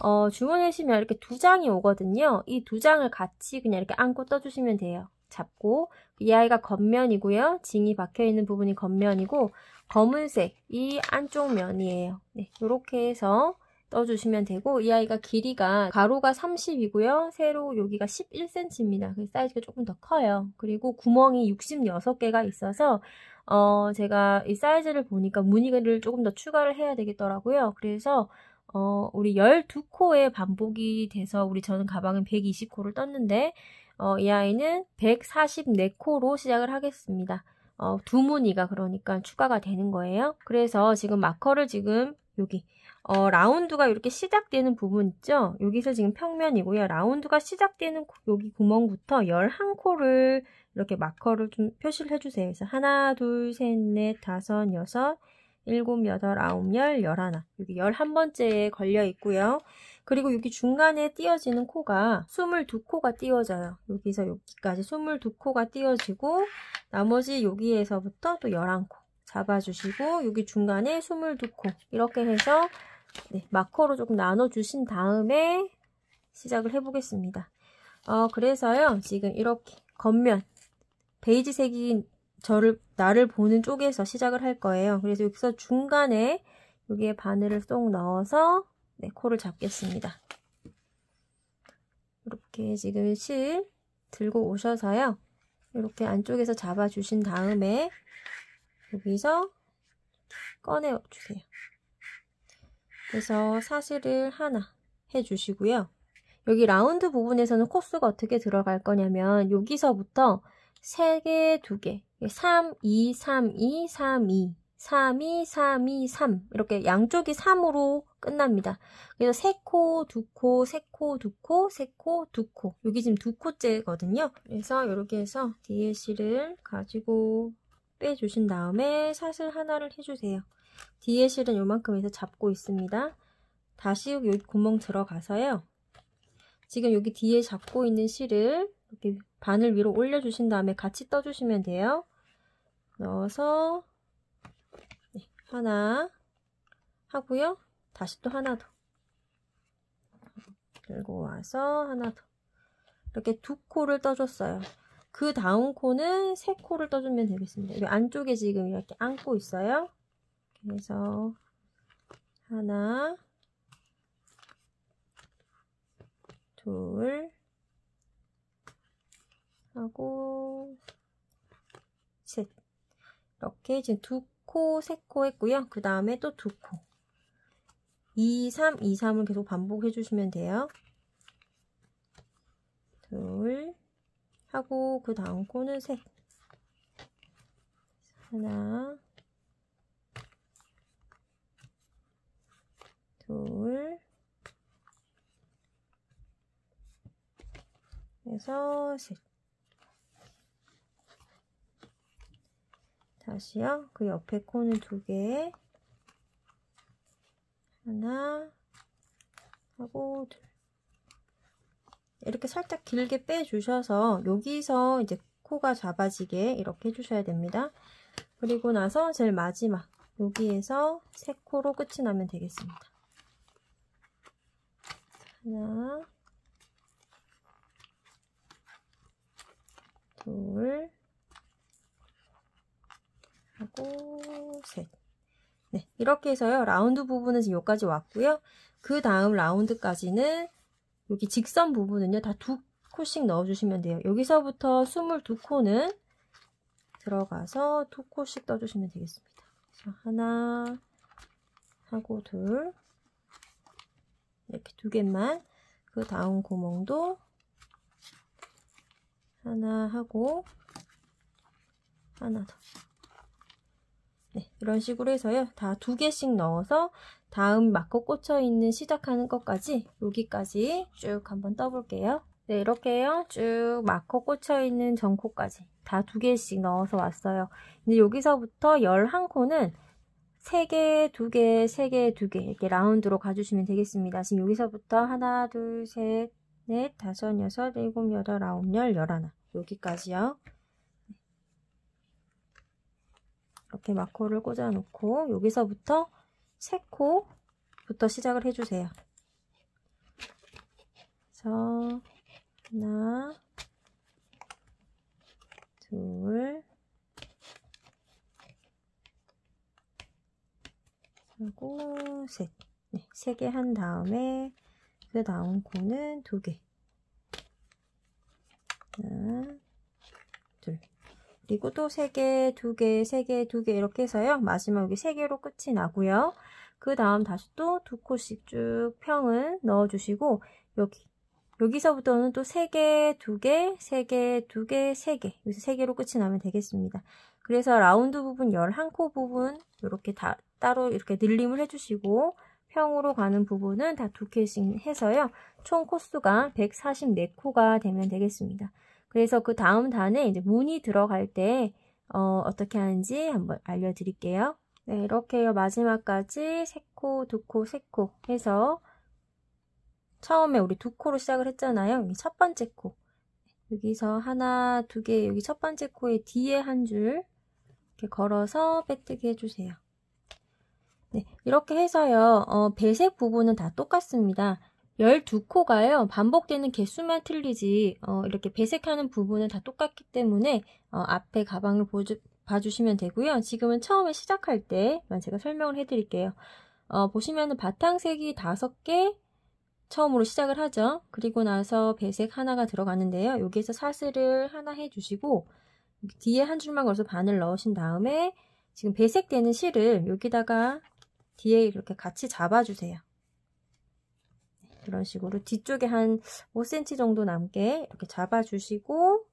Speaker 1: 어, 주문하시면 이렇게 두 장이 오거든요. 이 두 장을 같이 그냥 이렇게 안고 떠주시면 돼요. 잡고 이 아이가 겉면이고요. 징이 박혀있는 부분이 겉면이고 검은색 이 안쪽 면이에요. 네, 이렇게 해서 떠주시면 되고 이 아이가 길이가 가로가 30이고요. 세로 여기가 11cm입니다. 사이즈가 조금 더 커요. 그리고 구멍이 66개가 있어서 어 제가 이 사이즈를 보니까 무늬를 조금 더 추가를 해야 되겠더라고요. 그래서 어 우리 1 2코에 반복이 돼서 우리 저는 가방은 120코를 떴는데 어 이 아이는 144코로 시작을 하겠습니다. 어, 두 무늬가 그러니까 추가가 되는 거예요. 그래서 지금 마커를 지금 여기 어, 라운드가 이렇게 시작되는 부분 있죠? 여기서 지금 평면이고요. 라운드가 시작되는 여기 구멍부터 11코를 이렇게 마커를 좀 표시를 해주세요. 그래서 하나, 둘, 셋, 넷, 다섯, 여섯, 일곱, 여덟, 아홉, 열, 열하나. 여기 1 1 번째에 걸려 있고요. 그리고 여기 중간에 띄어지는 코가 22코가 띄어져요. 여기서 여기까지 22코가 띄어지고 나머지 여기에서부터 또 11코. 잡아주시고 여기 중간에 22코 이렇게 해서 네, 마커로 조금 나눠주신 다음에 시작을 해보겠습니다. 어, 그래서요. 지금 이렇게 겉면 베이지색인 저를 나를 보는 쪽에서 시작을 할 거예요. 그래서 여기서 중간에 여기에 바늘을 쏙 넣어서 네, 코를 잡겠습니다. 이렇게 지금 실 들고 오셔서요. 이렇게 안쪽에서 잡아주신 다음에 여기서 꺼내주세요. 그래서 사실을 하나 해주시고요. 여기 라운드 부분에서는 코스가 어떻게 들어갈 거냐면 여기서부터 3개, 2개 3, 2, 3, 2, 3, 2 3, 2, 3, 2, 3 이렇게 양쪽이 3으로 끝납니다. 그래서 3코, 2코, 3코, 2코, 3코, 2코 여기 지금 2코째거든요. 그래서 이렇게 해서 DLC를 가지고 빼주신 다음에 사슬 하나를 해주세요. 뒤에 실은 요만큼에서 잡고 있습니다. 다시 여기 구멍 들어가서요. 지금 여기 뒤에 잡고 있는 실을 이렇게 바늘 위로 올려주신 다음에 같이 떠주시면 돼요. 넣어서 네, 하나 하고요. 다시 또 하나 더. 들고 와서 하나 더. 이렇게 두 코를 떠줬어요. 그 다음 코는 세 코를 떠주면 되겠습니다. 여기 안쪽에 지금 이렇게 안고 있어요. 그래서 하나 둘 하고 셋 이렇게 지금 두 코, 세 코 했고요. 그 다음에 또 두코 2, 3, 2, 3을 계속 반복해 주시면 돼요. 둘 하고 그 다음 코는 색 하나 둘 그래서 셋 다시요 그 옆에 코는 두개 하나 하고 둘 이렇게 살짝 길게 빼주셔서 여기서 이제 코가 잡아지게 이렇게 해주셔야 됩니다. 그리고 나서 제일 마지막 여기에서 세 코로 끝이 나면 되겠습니다. 하나 둘 하고 셋 네, 이렇게 해서요. 라운드 부분은 지금 여기까지 왔고요. 그 다음 라운드까지는 여기 직선 부분은요. 다 두 코씩 넣어주시면 돼요. 여기서부터 22코는 들어가서 두 코씩 떠주시면 되겠습니다. 그래서 하나 하고 둘 이렇게 두 개만 그 다음 구멍도 하나 하고 하나 더 네, 이런 식으로 해서요. 다 두 개씩 넣어서 다음 막고 꽂혀 있는 시작하는 것까지 여기까지 쭉 한번 떠볼게요. 네, 이렇게요. 쭉 마커 꽂혀있는 전코까지 다 두 개씩 넣어서 왔어요. 이제 여기서부터 11코는 3개, 2개, 3개, 2개 이렇게 라운드로 가주시면 되겠습니다. 지금 여기서부터 하나, 둘, 셋, 넷, 다섯, 여섯, 일곱, 여덟, 아홉, 열, 열하나 여기까지요. 네. 이렇게 마커를 꽂아놓고 여기서부터 3코부터 시작을 해주세요. 그래서 하나, 둘, 하고 셋. 네, 세개 한 다음에 그 다음 코는 2 개. 하나, 그리고 또 3개, 2개, 3개, 2개 이렇게 해서요. 마지막 여기 3개로 끝이 나고요. 그 다음 다시 또2 코씩 쭉 평을 넣어주시고 여기 여기서부터는 또 3개, 2개, 3개, 2개, 3개 여기서 3개로 끝이 나면 되겠습니다. 그래서 라운드 부분 11코 부분 이렇게 다 따로 이렇게 늘림을 해주시고 평으로 가는 부분은 다 2개씩 해서요. 총 코수가 144코가 되면 되겠습니다. 그래서 그 다음 단에 이제 문이 들어갈 때 어, 어떻게 하는지 한번 알려드릴게요. 네, 이렇게요. 마지막까지 세 코, 두 코, 세 코 해서 처음에 우리 두 코로 시작을 했잖아요. 여기 첫 번째 코. 여기서 하나, 두 개, 여기 첫 번째 코에 뒤에 한 줄 이렇게 걸어서 빼뜨기 해주세요. 네, 이렇게 해서요. 어, 배색 부분은 다 똑같습니다. 12코가요, 반복되는 개수만 틀리지, 어, 이렇게 배색하는 부분은 다 똑같기 때문에, 어, 앞에 가방을 보주, 봐주시면 되고요. 지금은 처음에 시작할 때만 제가 설명을 해드릴게요. 어, 보시면 은 바탕색이 5개 처음으로 시작을 하죠. 그리고 나서 배색 하나가 들어가는데요. 여기에서 사슬을 하나 해주시고, 뒤에 한 줄만 걸어서 반을 넣으신 다음에, 지금 배색되는 실을 여기다가 뒤에 이렇게 같이 잡아주세요. 이런 식으로 뒤쪽에 한 5cm 정도 남게 이렇게 잡아주시고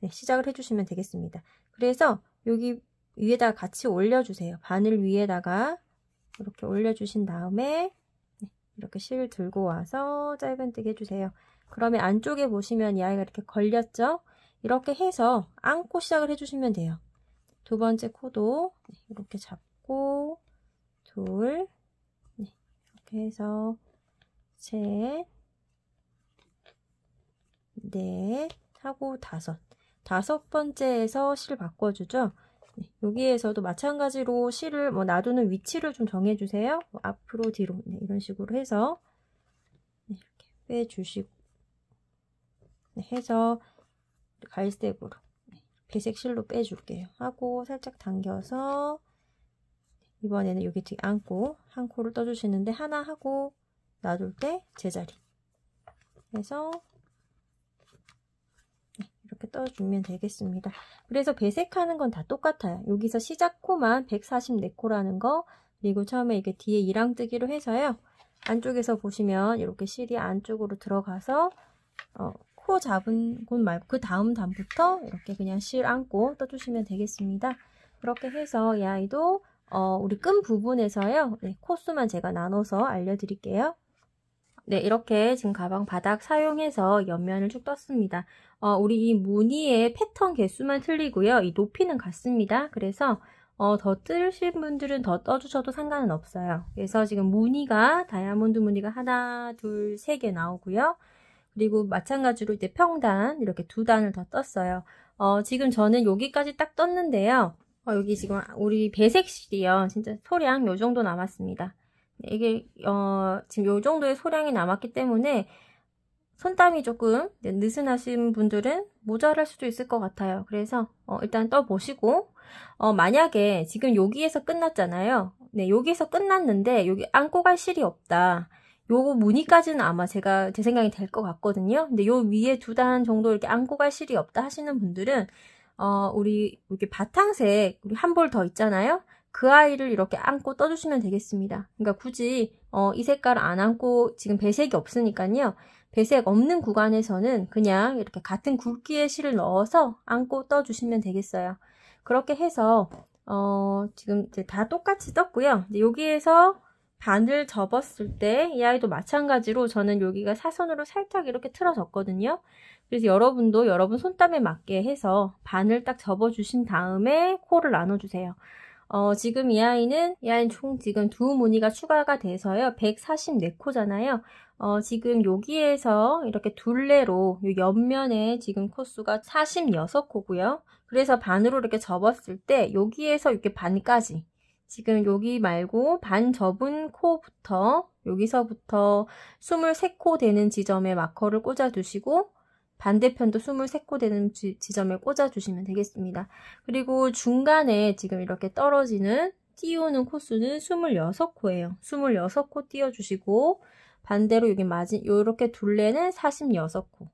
Speaker 1: 네, 시작을 해주시면 되겠습니다. 그래서 여기 위에다가 같이 올려주세요. 바늘 위에다가 이렇게 올려주신 다음에 네, 이렇게 실 들고 와서 짧은뜨기 해주세요. 그러면 안쪽에 보시면 이 아이가 이렇게 걸렸죠? 이렇게 해서 안고 시작을 해주시면 돼요. 두 번째 코도 네, 이렇게 잡고 둘 네, 이렇게 해서 셋, 넷 하고 다섯. 다섯 번째에서 실 바꿔주죠. 네, 여기에서도 마찬가지로 실을 뭐 놔두는 위치를 좀 정해주세요. 뭐 앞으로, 뒤로 네, 이런 식으로 해서 네, 이렇게 빼주시고 네, 해서 갈색으로 네, 배색 실로 빼줄게요. 하고 살짝 당겨서 네, 이번에는 여기 뒤에 안고 한 코를 떠주시는데 하나 하고 놔둘 때 제자리 해서 네, 이렇게 떠주면 되겠습니다. 그래서 배색하는 건 다 똑같아요. 여기서 시작 코만 144코라는 거 그리고 처음에 이게 뒤에 이랑뜨기로 해서요. 안쪽에서 보시면 이렇게 실이 안쪽으로 들어가서 어, 코 잡은 곳 말고 그 다음 단부터 이렇게 그냥 실 안고 떠주시면 되겠습니다. 그렇게 해서 이 아이도 어, 우리 끈 부분에서요. 네, 코수만 제가 나눠서 알려드릴게요. 네, 이렇게 지금 가방 바닥 사용해서 옆면을 쭉 떴습니다. 어, 우리 이 무늬의 패턴 개수만 틀리고요. 이 높이는 같습니다. 그래서 어, 더 뜨신 분들은 더 떠주셔도 상관은 없어요. 그래서 지금 무늬가 다이아몬드 무늬가 하나, 둘, 세 개 나오고요. 그리고 마찬가지로 이제 평단 이렇게 두 단을 더 떴어요. 어, 지금 저는 여기까지 딱 떴는데요. 어, 여기 지금 우리 배색실이요. 진짜 소량 요 정도 남았습니다. 이게 어, 지금 이 정도의 소량이 남았기 때문에 손땀이 조금 느슨하신 분들은 모자랄 수도 있을 것 같아요. 그래서 어, 일단 떠보시고 어, 만약에 지금 여기에서 끝났잖아요. 네, 여기에서 끝났는데 여기 안고 갈 실이 없다. 요거 무늬까지는 아마 제가 제 생각이 될 것 같거든요. 근데 요 위에 두 단 정도 이렇게 안고 갈 실이 없다 하시는 분들은 어, 우리 이렇게 바탕색 우리 한 볼 더 있잖아요. 그 아이를 이렇게 안고 떠주시면 되겠습니다. 그러니까 굳이 어, 이 색깔 안 안고 지금 배색이 없으니까요. 배색 없는 구간에서는 그냥 이렇게 같은 굵기의 실을 넣어서 안고 떠주시면 되겠어요. 그렇게 해서 어, 지금 이제 다 똑같이 떴고요. 여기에서 반을 접었을 때 이 아이도 마찬가지로 저는 여기가 사선으로 살짝 이렇게 틀어졌거든요. 그래서 여러분도 여러분 손땀에 맞게 해서 반을 딱 접어주신 다음에 코를 나눠주세요. 어, 지금 이 아이는 이 아이는 총 지금 두 무늬가 추가가 돼서요. 144코잖아요. 어, 지금 여기에서 이렇게 둘레로 요 옆면에 지금 코수가 46코고요. 그래서 반으로 이렇게 접었을 때 여기에서 이렇게 반까지 지금 여기 말고 반 접은 코부터 여기서부터 23코 되는 지점에 마커를 꽂아 두시고 반대편도 23코 되는 지, 점에 꽂아주시면 되겠습니다. 그리고 중간에 지금 이렇게 떨어지는 띄우는 코수는 26코예요. 26코 띄워주시고 반대로 여기 마진 이렇게 둘레는 46코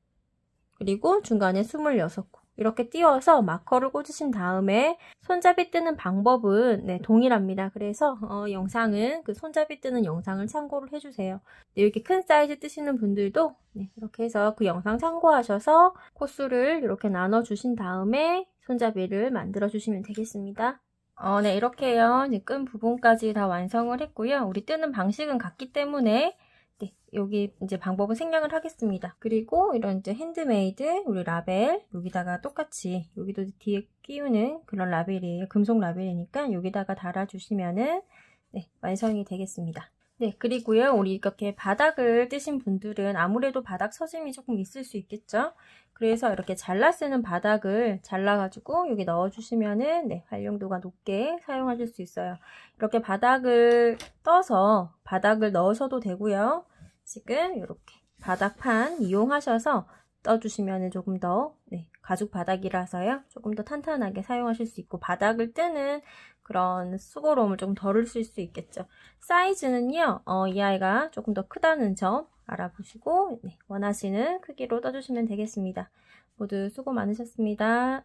Speaker 1: 그리고 중간에 26코 이렇게 띄워서 마커를 꽂으신 다음에 손잡이 뜨는 방법은 네, 동일합니다. 그래서 어, 영상은 그 손잡이 뜨는 영상을 참고를 해주세요. 네, 이렇게 큰 사이즈 뜨시는 분들도 네, 이렇게 해서 그 영상 참고하셔서 코스를 이렇게 나눠주신 다음에 손잡이를 만들어 주시면 되겠습니다. 어, 네, 이렇게요. 끈 부분까지 다 완성을 했고요. 우리 뜨는 방식은 같기 때문에 여기 이제 방법은 생략을 하겠습니다. 그리고 이런 이제 핸드메이드 우리 라벨 여기다가 똑같이 여기도 뒤에 끼우는 그런 라벨이에요. 금속 라벨이니까 여기다가 달아주시면은 네, 완성이 되겠습니다. 네, 그리고요, 우리 이렇게 바닥을 뜨신 분들은 아무래도 바닥 서짐이 조금 있을 수 있겠죠? 그래서 이렇게 잘라 쓰는 바닥을 잘라가지고 여기 넣어주시면은, 네, 활용도가 높게 사용하실 수 있어요. 이렇게 바닥을 떠서 바닥을 넣으셔도 되고요. 지금 이렇게 바닥판 이용하셔서 떠주시면 조금 더 네, 가죽 바닥이라서요. 조금 더 탄탄하게 사용하실 수 있고 바닥을 뜨는 그런 수고로움을 조금 덜을 쓸수 있겠죠. 사이즈는요. 어, 이 아이가 조금 더 크다는 점 알아보시고 네, 원하시는 크기로 떠주시면 되겠습니다. 모두 수고 많으셨습니다.